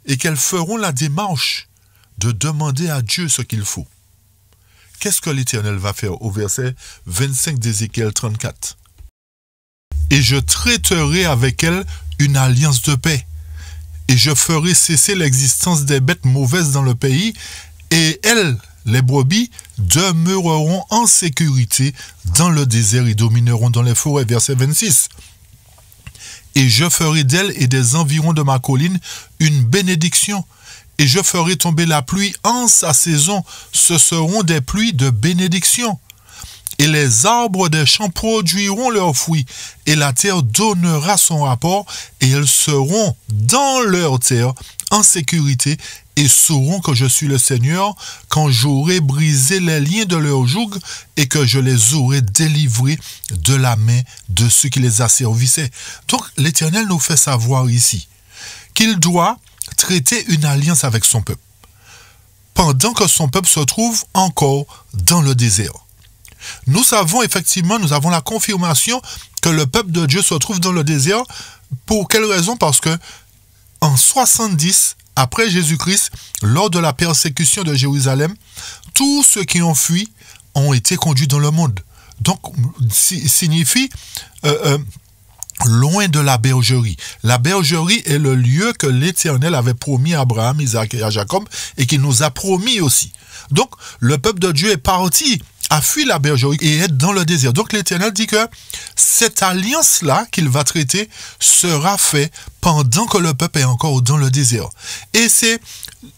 et qu'elles feront la démarche de demander à Dieu ce qu'il faut. Qu'est-ce que l'Éternel va faire au verset 25 d'Ézéchiel 34 et je traiterai avec elle une alliance de paix. Et je ferai cesser l'existence des bêtes mauvaises dans le pays, et elles, les brebis, demeureront en sécurité dans le désert et domineront dans les forêts. Verset 26. Et je ferai d'elle et des environs de ma colline une bénédiction, et je ferai tomber la pluie en sa saison. Ce seront des pluies de bénédiction et les arbres des champs produiront leurs fruits, et la terre donnera son rapport, et ils seront dans leur terre en sécurité, et sauront que je suis le Seigneur quand j'aurai brisé les liens de leur joug et que je les aurai délivrés de la main de ceux qui les asservissaient. Donc l'Éternel nous fait savoir ici qu'il doit traiter une alliance avec son peuple, pendant que son peuple se trouve encore dans le désert. Nous savons effectivement, nous avons la confirmation que le peuple de Dieu se trouve dans le désert. Pour quelle raison Parce que en 70 après Jésus-Christ, lors de la persécution de Jérusalem, tous ceux qui ont fui ont été conduits dans le monde. Donc, signifie euh, euh, loin de la bergerie. La bergerie est le lieu que l'Éternel avait promis à Abraham, Isaac et à Jacob et qu'il nous a promis aussi. Donc, le peuple de Dieu est parti a fui la bergerie et est dans le désert. Donc l'Éternel dit que cette alliance-là qu'il va traiter sera faite pendant que le peuple est encore dans le désert. Et c'est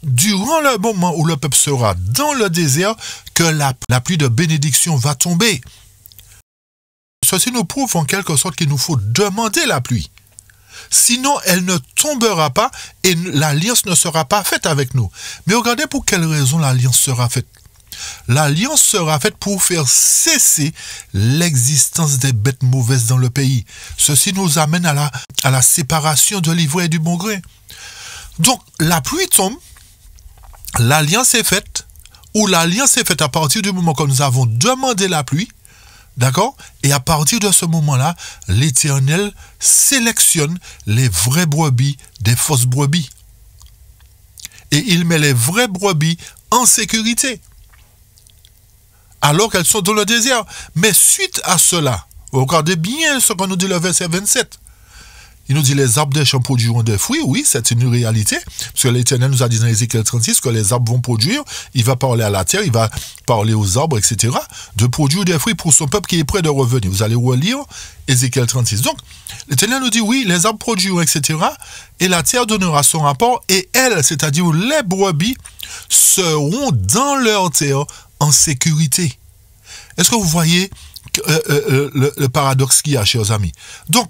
durant le moment où le peuple sera dans le désert que la, la pluie de bénédiction va tomber. Ceci nous prouve en quelque sorte qu'il nous faut demander la pluie. Sinon, elle ne tombera pas et l'alliance ne sera pas faite avec nous. Mais regardez pour quelle raison l'alliance sera faite. L'alliance sera faite pour faire cesser l'existence des bêtes mauvaises dans le pays. Ceci nous amène à la, séparation de l'ivraie et du bon grain. Donc, la pluie tombe, l'alliance est faite, ou l'alliance est faite à partir du moment que nous avons demandé la pluie, D'accord Et à partir de ce moment-là, l'Éternel sélectionne les vrais brebis des fausses brebis. Et il met les vrais brebis en sécurité alors qu'elles sont dans le désert. Mais suite à cela, regardez bien ce qu'on nous dit le verset 27. Il nous dit les arbres des champs produiront des fruits. Oui, c'est une réalité. Parce que l'Éternel nous a dit dans Ézéchiel 36 que les arbres vont produire. Il va parler à la terre, il va parler aux arbres, etc. De produire des fruits pour son peuple qui est prêt de revenir. Vous allez relire Ézéchiel 36. Donc, l'Éternel nous dit oui, les arbres produiront, etc. Et la terre donnera son rapport. Et elles, c'est-à-dire les brebis, seront dans leur terre en sécurité. Est-ce que vous voyez euh, euh, euh, le, paradoxe qu'il y a, chers amis Donc,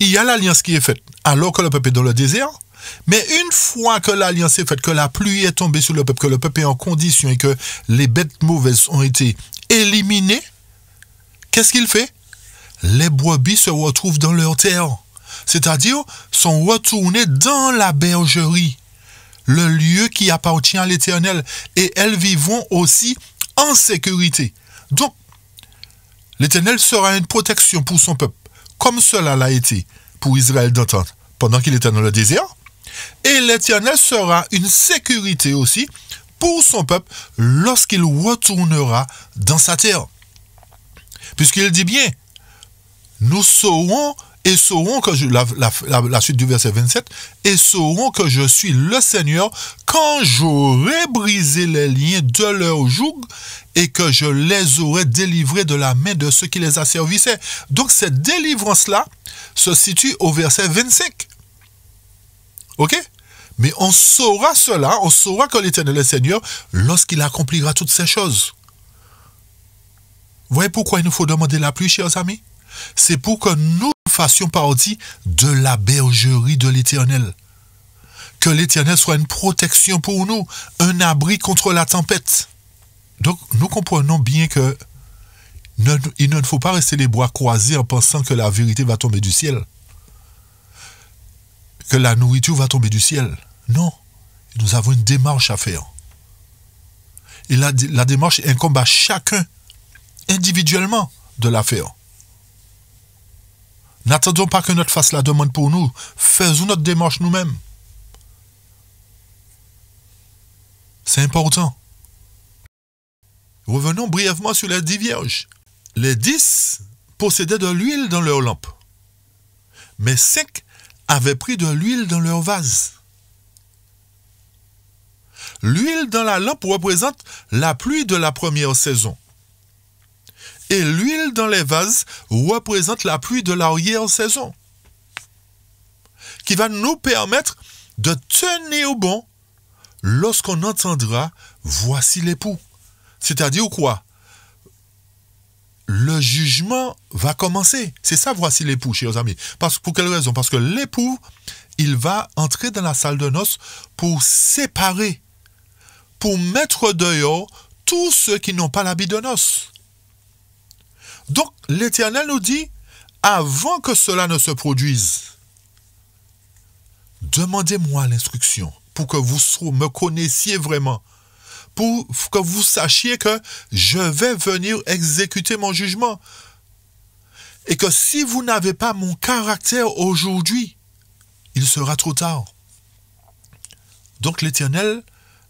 il y a l'alliance qui est faite alors que le peuple est dans le désert. Mais une fois que l'alliance est faite, que la pluie est tombée sur le peuple, que le peuple est en condition et que les bêtes mauvaises ont été éliminées, qu'est-ce qu'il fait Les brebis se retrouvent dans leur terre. C'est-à-dire, sont retournés dans la bergerie le lieu qui appartient à l'Éternel, et elles vivront aussi en sécurité. Donc, l'Éternel sera une protection pour son peuple, comme cela l'a été pour Israël d'antan, pendant qu'il était dans le désert. Et l'Éternel sera une sécurité aussi pour son peuple lorsqu'il retournera dans sa terre. Puisqu'il dit bien, nous saurons. » et sauront que je, suite du verset 27, que je suis le Seigneur quand j'aurai brisé les liens de leur joug et que je les aurai délivrés de la main de ceux qui les asservissaient. Donc cette délivrance-là se situe au verset 25. OK Mais on saura cela, on saura que l'Éternel est Seigneur lorsqu'il accomplira toutes ces choses. Vous voyez pourquoi il nous faut demander la pluie, chers amis c'est pour que nous fassions partie de la bergerie de l'Éternel. Que l'Éternel soit une protection pour nous, un abri contre la tempête. Donc nous comprenons bien que ne, il ne faut pas rester les bras croisés en pensant que la vérité va tomber du ciel, que la nourriture va tomber du ciel. Non, nous avons une démarche à faire. Et la, la démarche incombe à chacun individuellement de la faire. N'attendons pas que notre fasse la demande pour nous. Faisons notre démarche nous-mêmes. C'est important. Revenons brièvement sur les dix vierges. Les dix possédaient de l'huile dans leur lampe, mais cinq avaient pris de l'huile dans leur vase. L'huile dans la lampe représente la pluie de la première saison et l'huile dans les vases représente la pluie de l'arrière-saison qui va nous permettre de tenir au bon lorsqu'on entendra voici l'époux. C'est-à-dire quoi Le jugement va commencer. C'est ça, voici l'époux, chers amis. Parce, pour quelle raison Parce que l'époux, il va entrer dans la salle de noces pour séparer, pour mettre dehors tous ceux qui n'ont pas l'habit de noces. Donc l'Éternel nous dit, avant que cela ne se produise, demandez-moi l'instruction pour que vous me connaissiez vraiment, pour que vous sachiez que je vais venir exécuter mon jugement. Et que si vous n'avez pas mon caractère aujourd'hui, il sera trop tard. Donc l'Éternel,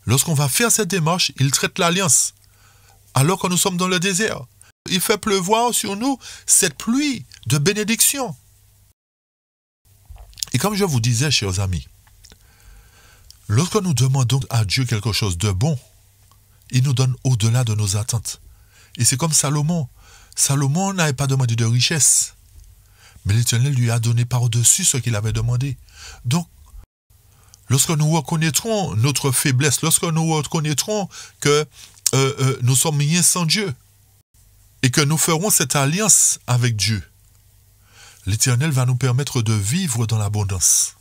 lorsqu'on va faire cette démarche, il traite l'alliance, alors que nous sommes dans le désert. Il fait pleuvoir sur nous cette pluie de bénédiction. Et comme je vous disais, chers amis, lorsque nous demandons à Dieu quelque chose de bon, il nous donne au-delà de nos attentes. Et c'est comme Salomon. Salomon n'avait pas demandé de richesse, mais l'Éternel lui a donné par-dessus ce qu'il avait demandé. Donc, lorsque nous reconnaîtrons notre faiblesse, lorsque nous reconnaîtrons que euh, euh, nous sommes liés sans Dieu, et que nous ferons cette alliance avec Dieu, l'Éternel va nous permettre de vivre dans l'abondance.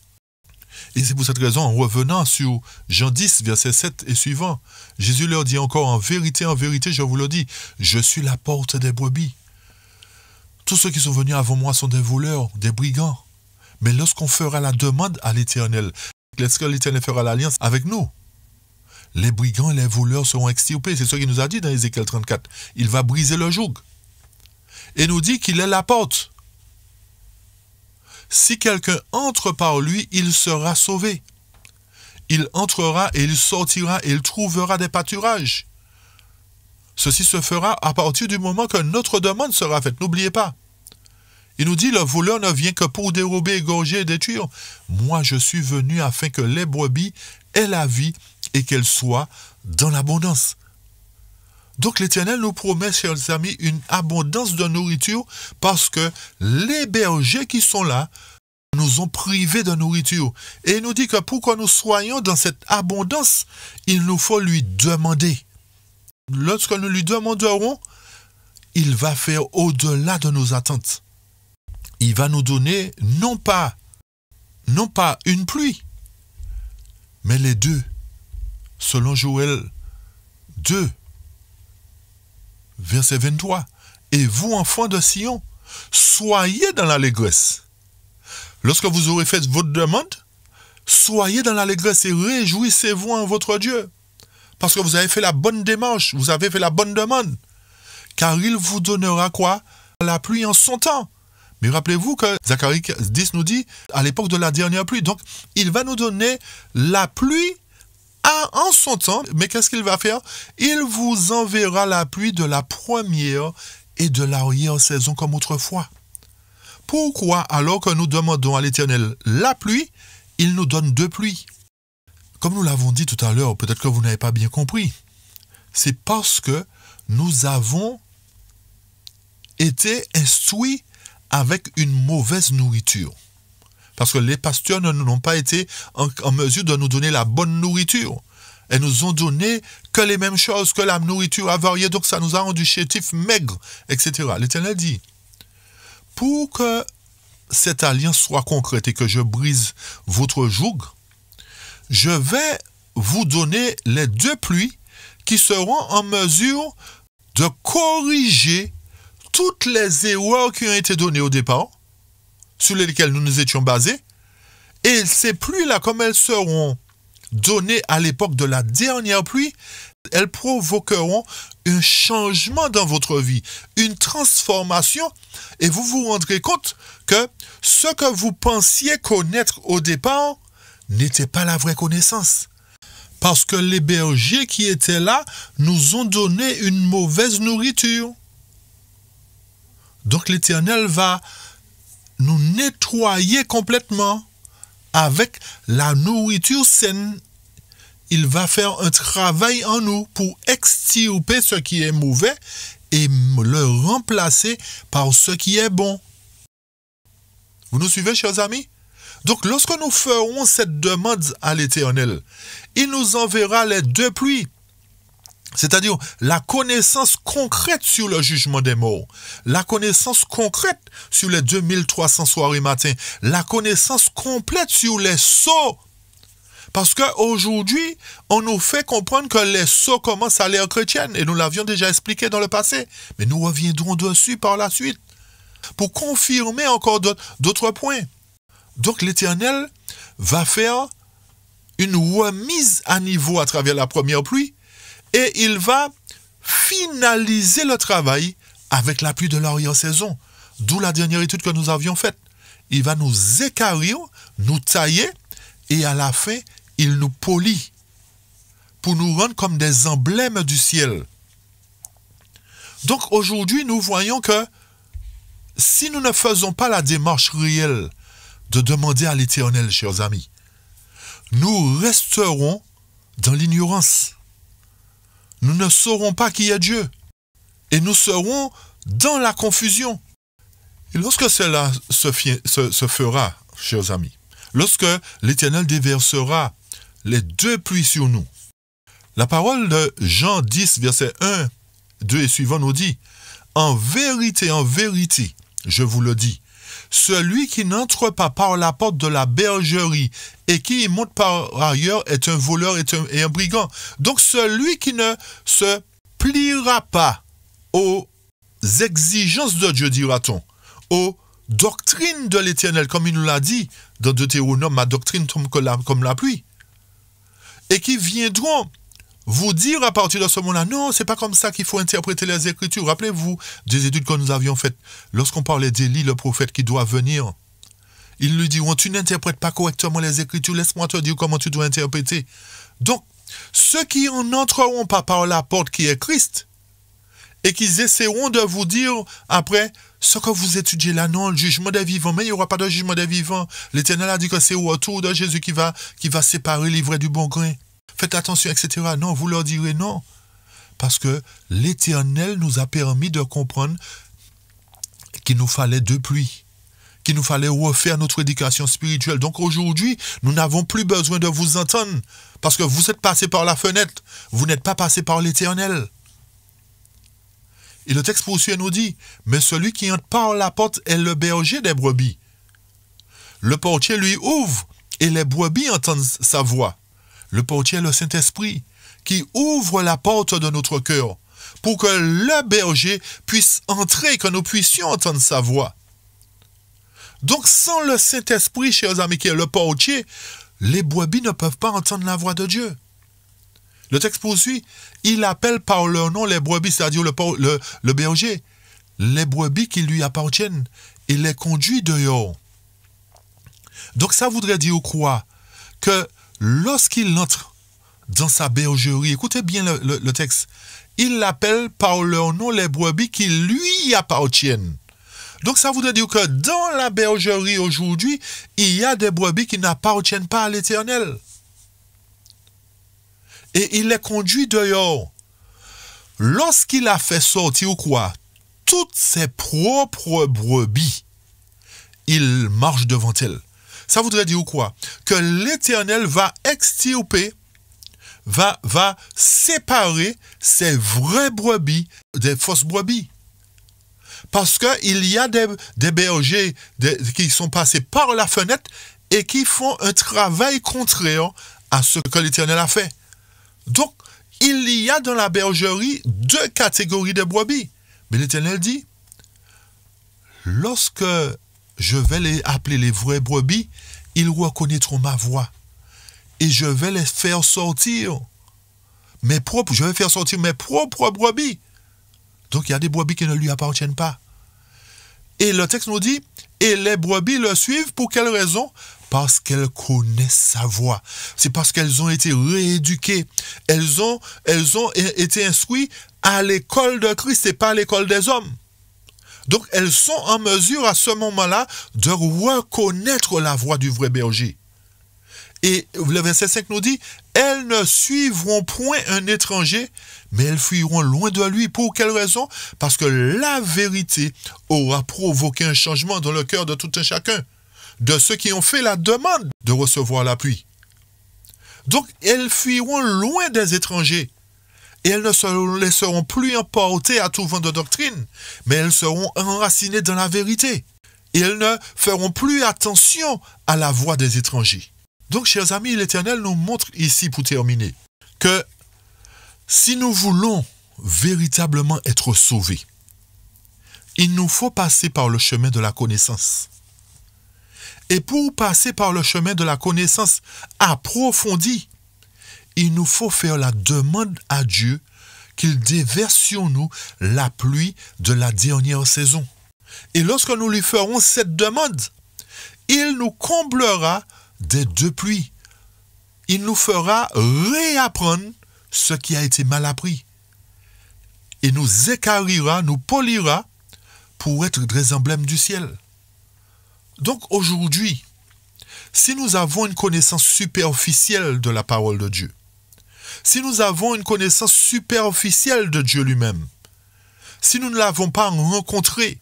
Et c'est pour cette raison, en revenant sur Jean 10, verset 7 et suivant, Jésus leur dit encore, en vérité, en vérité, je vous le dis, je suis la porte des brebis. Tous ceux qui sont venus avant moi sont des voleurs, des brigands. Mais lorsqu'on fera la demande à l'Éternel, que l'Éternel fera l'alliance avec nous, les brigands et les voleurs seront extirpés. C'est ce qu'il nous a dit dans Ézéchiel 34. Il va briser le joug. Et nous dit qu'il est la porte. Si quelqu'un entre par lui, il sera sauvé. Il entrera et il sortira et il trouvera des pâturages. Ceci se fera à partir du moment que notre demande sera faite. N'oubliez pas. Il nous dit, le voleur ne vient que pour dérober, égorger et détruire. Moi, je suis venu afin que les brebis aient la vie et qu'elle soit dans l'abondance. Donc l'Éternel nous promet, chers amis, une abondance de nourriture parce que les bergers qui sont là nous ont privés de nourriture. Et il nous dit que pour que nous soyons dans cette abondance, il nous faut lui demander. Lorsque nous lui demanderons, il va faire au-delà de nos attentes. Il va nous donner non pas, non pas une pluie, mais les deux selon Joël 2, verset 23. Et vous, enfants de Sion, soyez dans l'allégresse. Lorsque vous aurez fait votre demande, soyez dans l'allégresse et réjouissez-vous en votre Dieu. Parce que vous avez fait la bonne démarche, vous avez fait la bonne demande. Car il vous donnera quoi La pluie en son temps. Mais rappelez-vous que Zacharie 10 nous dit à l'époque de la dernière pluie. Donc, il va nous donner la pluie ah, en son temps, mais qu'est-ce qu'il va faire Il vous enverra la pluie de la première et de l'arrière saison comme autrefois. Pourquoi, alors que nous demandons à l'Éternel la pluie, il nous donne deux pluies Comme nous l'avons dit tout à l'heure, peut-être que vous n'avez pas bien compris. C'est parce que nous avons été instruits avec une mauvaise nourriture. Parce que les pasteurs ne nous pas été en, mesure de nous donner la bonne nourriture. Elles nous ont donné que les mêmes choses, que la nourriture avariée, donc ça nous a rendu chétifs, maigres, etc. L'Éternel dit, pour que cette alliance soit concrète et que je brise votre joug, je vais vous donner les deux pluies qui seront en mesure de corriger toutes les erreurs qui ont été données au départ sur lesquels nous nous étions basés. Et ces pluies-là, comme elles seront données à l'époque de la dernière pluie, elles provoqueront un changement dans votre vie, une transformation, et vous vous rendrez compte que ce que vous pensiez connaître au départ n'était pas la vraie connaissance. Parce que les bergers qui étaient là nous ont donné une mauvaise nourriture. Donc l'Éternel va nous nettoyer complètement avec la nourriture saine. Il va faire un travail en nous pour extirper ce qui est mauvais et le remplacer par ce qui est bon. Vous nous suivez, chers amis Donc lorsque nous ferons cette demande à l'Éternel, il nous enverra les deux pluies c'est-à-dire la connaissance concrète sur le jugement des morts, la connaissance concrète sur les 2300 soirs et matins, la connaissance complète sur les sauts. Parce qu'aujourd'hui, on nous fait comprendre que les sauts commencent à l'ère chrétienne, et nous l'avions déjà expliqué dans le passé, mais nous reviendrons dessus par la suite pour confirmer encore d'autres points. Donc l'Éternel va faire une remise à niveau à travers la première pluie, et il va finaliser le travail avec l'appui de l'arrière saison. D'où la dernière étude que nous avions faite. Il va nous écarrer, nous tailler, et à la fin, il nous polit pour nous rendre comme des emblèmes du ciel. Donc aujourd'hui, nous voyons que si nous ne faisons pas la démarche réelle de demander à l'Éternel, chers amis, nous resterons dans l'ignorance nous ne saurons pas qui est Dieu. Et nous serons dans la confusion. Et lorsque cela se, se fera, chers amis, lorsque l'Éternel déversera les deux pluies sur nous, la parole de Jean 10, verset 1, 2 et suivant nous dit, En vérité, en vérité, je vous le dis, celui qui n'entre pas par la porte de la bergerie et qui monte par ailleurs est un voleur et un brigand. Donc celui qui ne se pliera pas aux exigences de Dieu, dira-t-on, aux doctrines de l'Éternel, comme il nous l'a dit dans Deutéronome, ma doctrine tombe comme la, comme la pluie, et qui viendront vous dire à partir de ce moment-là, non, c'est pas comme ça qu'il faut interpréter les Écritures. Rappelez-vous des études que nous avions faites lorsqu'on parlait d'Élie, le prophète qui doit venir. Il lui dit, oh, tu n'interprètes pas correctement les Écritures, laisse-moi te dire comment tu dois interpréter. Donc, ceux qui n'entreront pas par la porte qui est Christ, et qu'ils essaieront de vous dire après, ce que vous étudiez là, non, le jugement des vivants, mais il n'y aura pas de jugement des vivants. L'Éternel a dit que c'est au de Jésus qui va, qui va séparer l'ivraie du bon grain faites attention, etc. Non, vous leur direz non. Parce que l'Éternel nous a permis de comprendre qu'il nous fallait deux pluies qu'il nous fallait refaire notre éducation spirituelle. Donc aujourd'hui, nous n'avons plus besoin de vous entendre parce que vous êtes passé par la fenêtre, vous n'êtes pas passé par l'éternel. Et le texte poursuit nous dit, mais celui qui entre par la porte est le berger des brebis. Le portier lui ouvre et les brebis entendent sa voix le portier est le Saint-Esprit qui ouvre la porte de notre cœur pour que le berger puisse entrer, que nous puissions entendre sa voix. Donc sans le Saint-Esprit, chers amis, qui est le portier, les brebis ne peuvent pas entendre la voix de Dieu. Le texte poursuit, il appelle par leur nom les brebis, c'est-à-dire le, berger, les brebis qui lui appartiennent, et les conduit dehors. Donc ça voudrait dire quoi Que lorsqu'il entre dans sa bergerie, écoutez bien le, texte, il l'appelle par leur nom les brebis qui lui appartiennent. Donc ça voudrait dire que dans la bergerie aujourd'hui, il y a des brebis qui n'appartiennent pas à l'Éternel. Et il les conduit dehors. Lorsqu'il a fait sortir quoi Toutes ses propres brebis, il marche devant elles. Ça voudrait dire quoi Que l'Éternel va extirper, va, va séparer ses vrais brebis des fausses brebis. Parce qu'il y a des, bergers qui sont passés par la fenêtre et qui font un travail contraire à ce que l'Éternel a fait. Donc, il y a dans la bergerie deux catégories de brebis. Mais l'Éternel dit, lorsque je vais les appeler les vrais brebis, ils reconnaîtront ma voix. Et je vais les faire sortir. Mes propres, je vais faire sortir mes propres brebis. Donc il y a des brebis qui ne lui appartiennent pas. Et le texte nous dit, et les brebis le suivent pour quelle raison parce qu'elles connaissent sa voix. C'est parce qu'elles ont été rééduquées. Elles ont, elles ont été instruites à l'école de Christ et pas à l'école des hommes. Donc, elles sont en mesure à ce moment-là de reconnaître la voix du vrai berger. Et le verset 5 nous dit, elles ne suivront point un étranger, mais elles fuiront loin de lui. Pour quelle raison Parce que la vérité aura provoqué un changement dans le cœur de tout un chacun, de ceux qui ont fait la demande de recevoir l'appui. Donc, elles fuiront loin des étrangers et elles ne se laisseront plus emporter à tout vent de doctrine, mais elles seront enracinées dans la vérité, et elles ne feront plus attention à la voix des étrangers. Donc, chers amis, l'Éternel nous montre ici, pour terminer, que si nous voulons véritablement être sauvés, il nous faut passer par le chemin de la connaissance. Et pour passer par le chemin de la connaissance approfondie, il nous faut faire la demande à Dieu qu'il déversions nous la pluie de la dernière saison. Et lorsque nous lui ferons cette demande, il nous comblera des deux pluies. Il nous fera réapprendre ce qui a été mal appris. Et nous écarira, nous polira pour être des emblèmes du ciel. Donc aujourd'hui, si nous avons une connaissance superficielle de la parole de Dieu, si nous avons une connaissance superficielle de Dieu lui-même, si nous ne l'avons pas rencontré,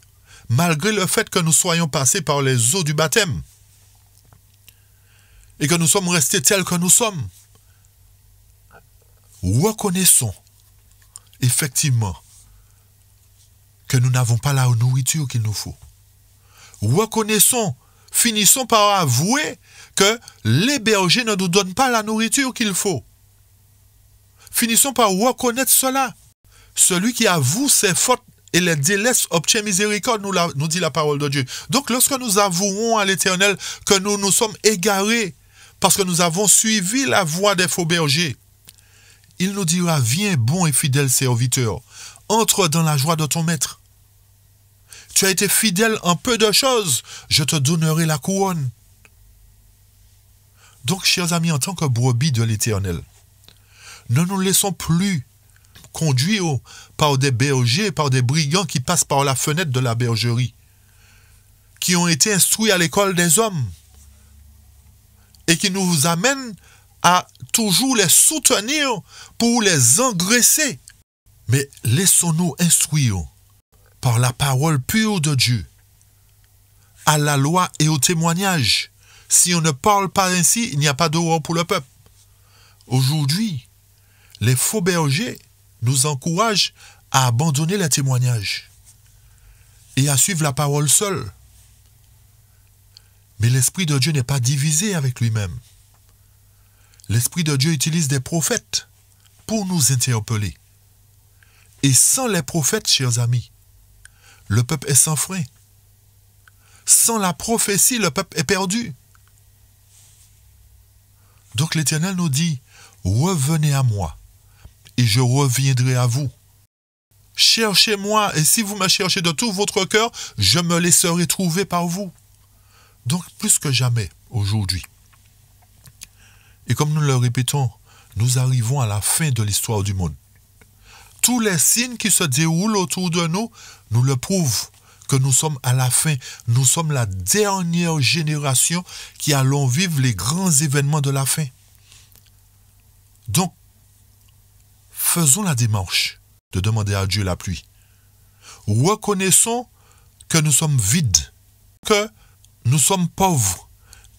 malgré le fait que nous soyons passés par les eaux du baptême, et que nous sommes restés tels que nous sommes, reconnaissons effectivement que nous n'avons pas la nourriture qu'il nous faut. Reconnaissons, finissons par avouer que les bergers ne nous donnent pas la nourriture qu'il faut. Finissons par reconnaître cela. Celui qui avoue ses fautes et les délaisse obtient miséricorde, nous, dit la parole de Dieu. Donc lorsque nous avouons à l'Éternel que nous nous sommes égarés parce que nous avons suivi la voie des faux bergers, il nous dira, viens bon et fidèle serviteur, entre dans la joie de ton maître. Tu as été fidèle en peu de choses, je te donnerai la couronne. Donc, chers amis, en tant que brebis de l'Éternel, ne nous laissons plus conduire par des bergers, par des brigands qui passent par la fenêtre de la bergerie, qui ont été instruits à l'école des hommes et qui nous amènent à toujours les soutenir pour les engraisser. Mais laissons-nous instruire par la parole pure de Dieu, à la loi et au témoignage. Si on ne parle pas ainsi, il n'y a pas roi pour le peuple. Aujourd'hui, les faux bergers nous encouragent à abandonner les témoignages et à suivre la parole seule. Mais l'Esprit de Dieu n'est pas divisé avec lui-même. L'Esprit de Dieu utilise des prophètes pour nous interpeller. Et sans les prophètes, chers amis, le peuple est sans frein. Sans la prophétie, le peuple est perdu. Donc l'Éternel nous dit, revenez à moi, et je reviendrai à vous. Cherchez-moi, et si vous me cherchez de tout votre cœur, je me laisserai trouver par vous. Donc plus que jamais aujourd'hui. Et comme nous le répétons, nous arrivons à la fin de l'histoire du monde. Tous les signes qui se déroulent autour de nous nous le prouvent que nous sommes à la fin, nous sommes la dernière génération qui allons vivre les grands événements de la fin. Donc, faisons la démarche de demander à Dieu la pluie. Reconnaissons que nous sommes vides, que nous sommes pauvres,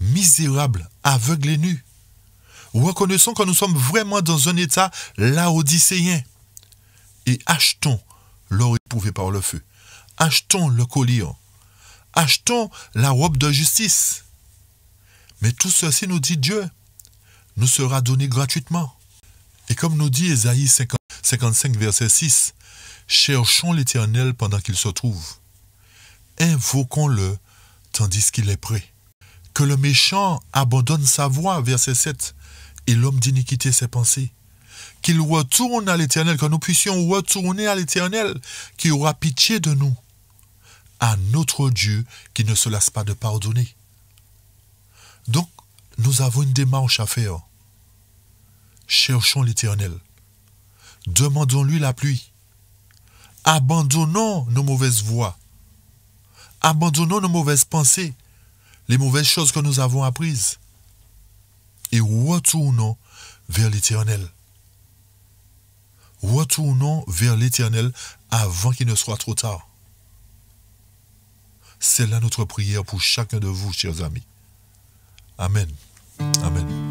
misérables, aveugles et nus. Reconnaissons que nous sommes vraiment dans un état laodicéen et achetons l'or éprouvé par le feu. Achetons le collier. Achetons la robe de justice. Mais tout ceci, nous dit Dieu, nous sera donné gratuitement. Et comme nous dit isaïe 55, verset 6, Cherchons l'Éternel pendant qu'il se trouve. Invoquons-le tandis qu'il est prêt. Que le méchant abandonne sa voie, verset 7, et l'homme d'iniquité ses pensées. Qu'il retourne à l'Éternel, que nous puissions retourner à l'Éternel, qui aura pitié de nous, à notre Dieu qui ne se lasse pas de pardonner. Donc, nous avons une démarche à faire. Cherchons l'Éternel. Demandons-lui la pluie. Abandonnons nos mauvaises voies. Abandonnons nos mauvaises pensées, les mauvaises choses que nous avons apprises. Et retournons vers l'Éternel. Retournons vers l'Éternel avant qu'il ne soit trop tard. C'est là notre prière pour chacun de vous, chers amis. Amen. Amen.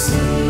see.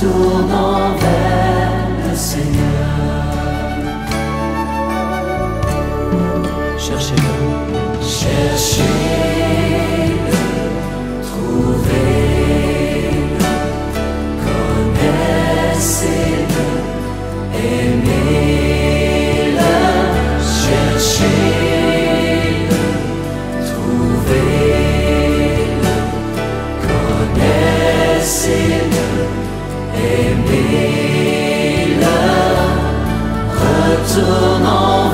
tournant vers le Seigneur. Nasıl ağır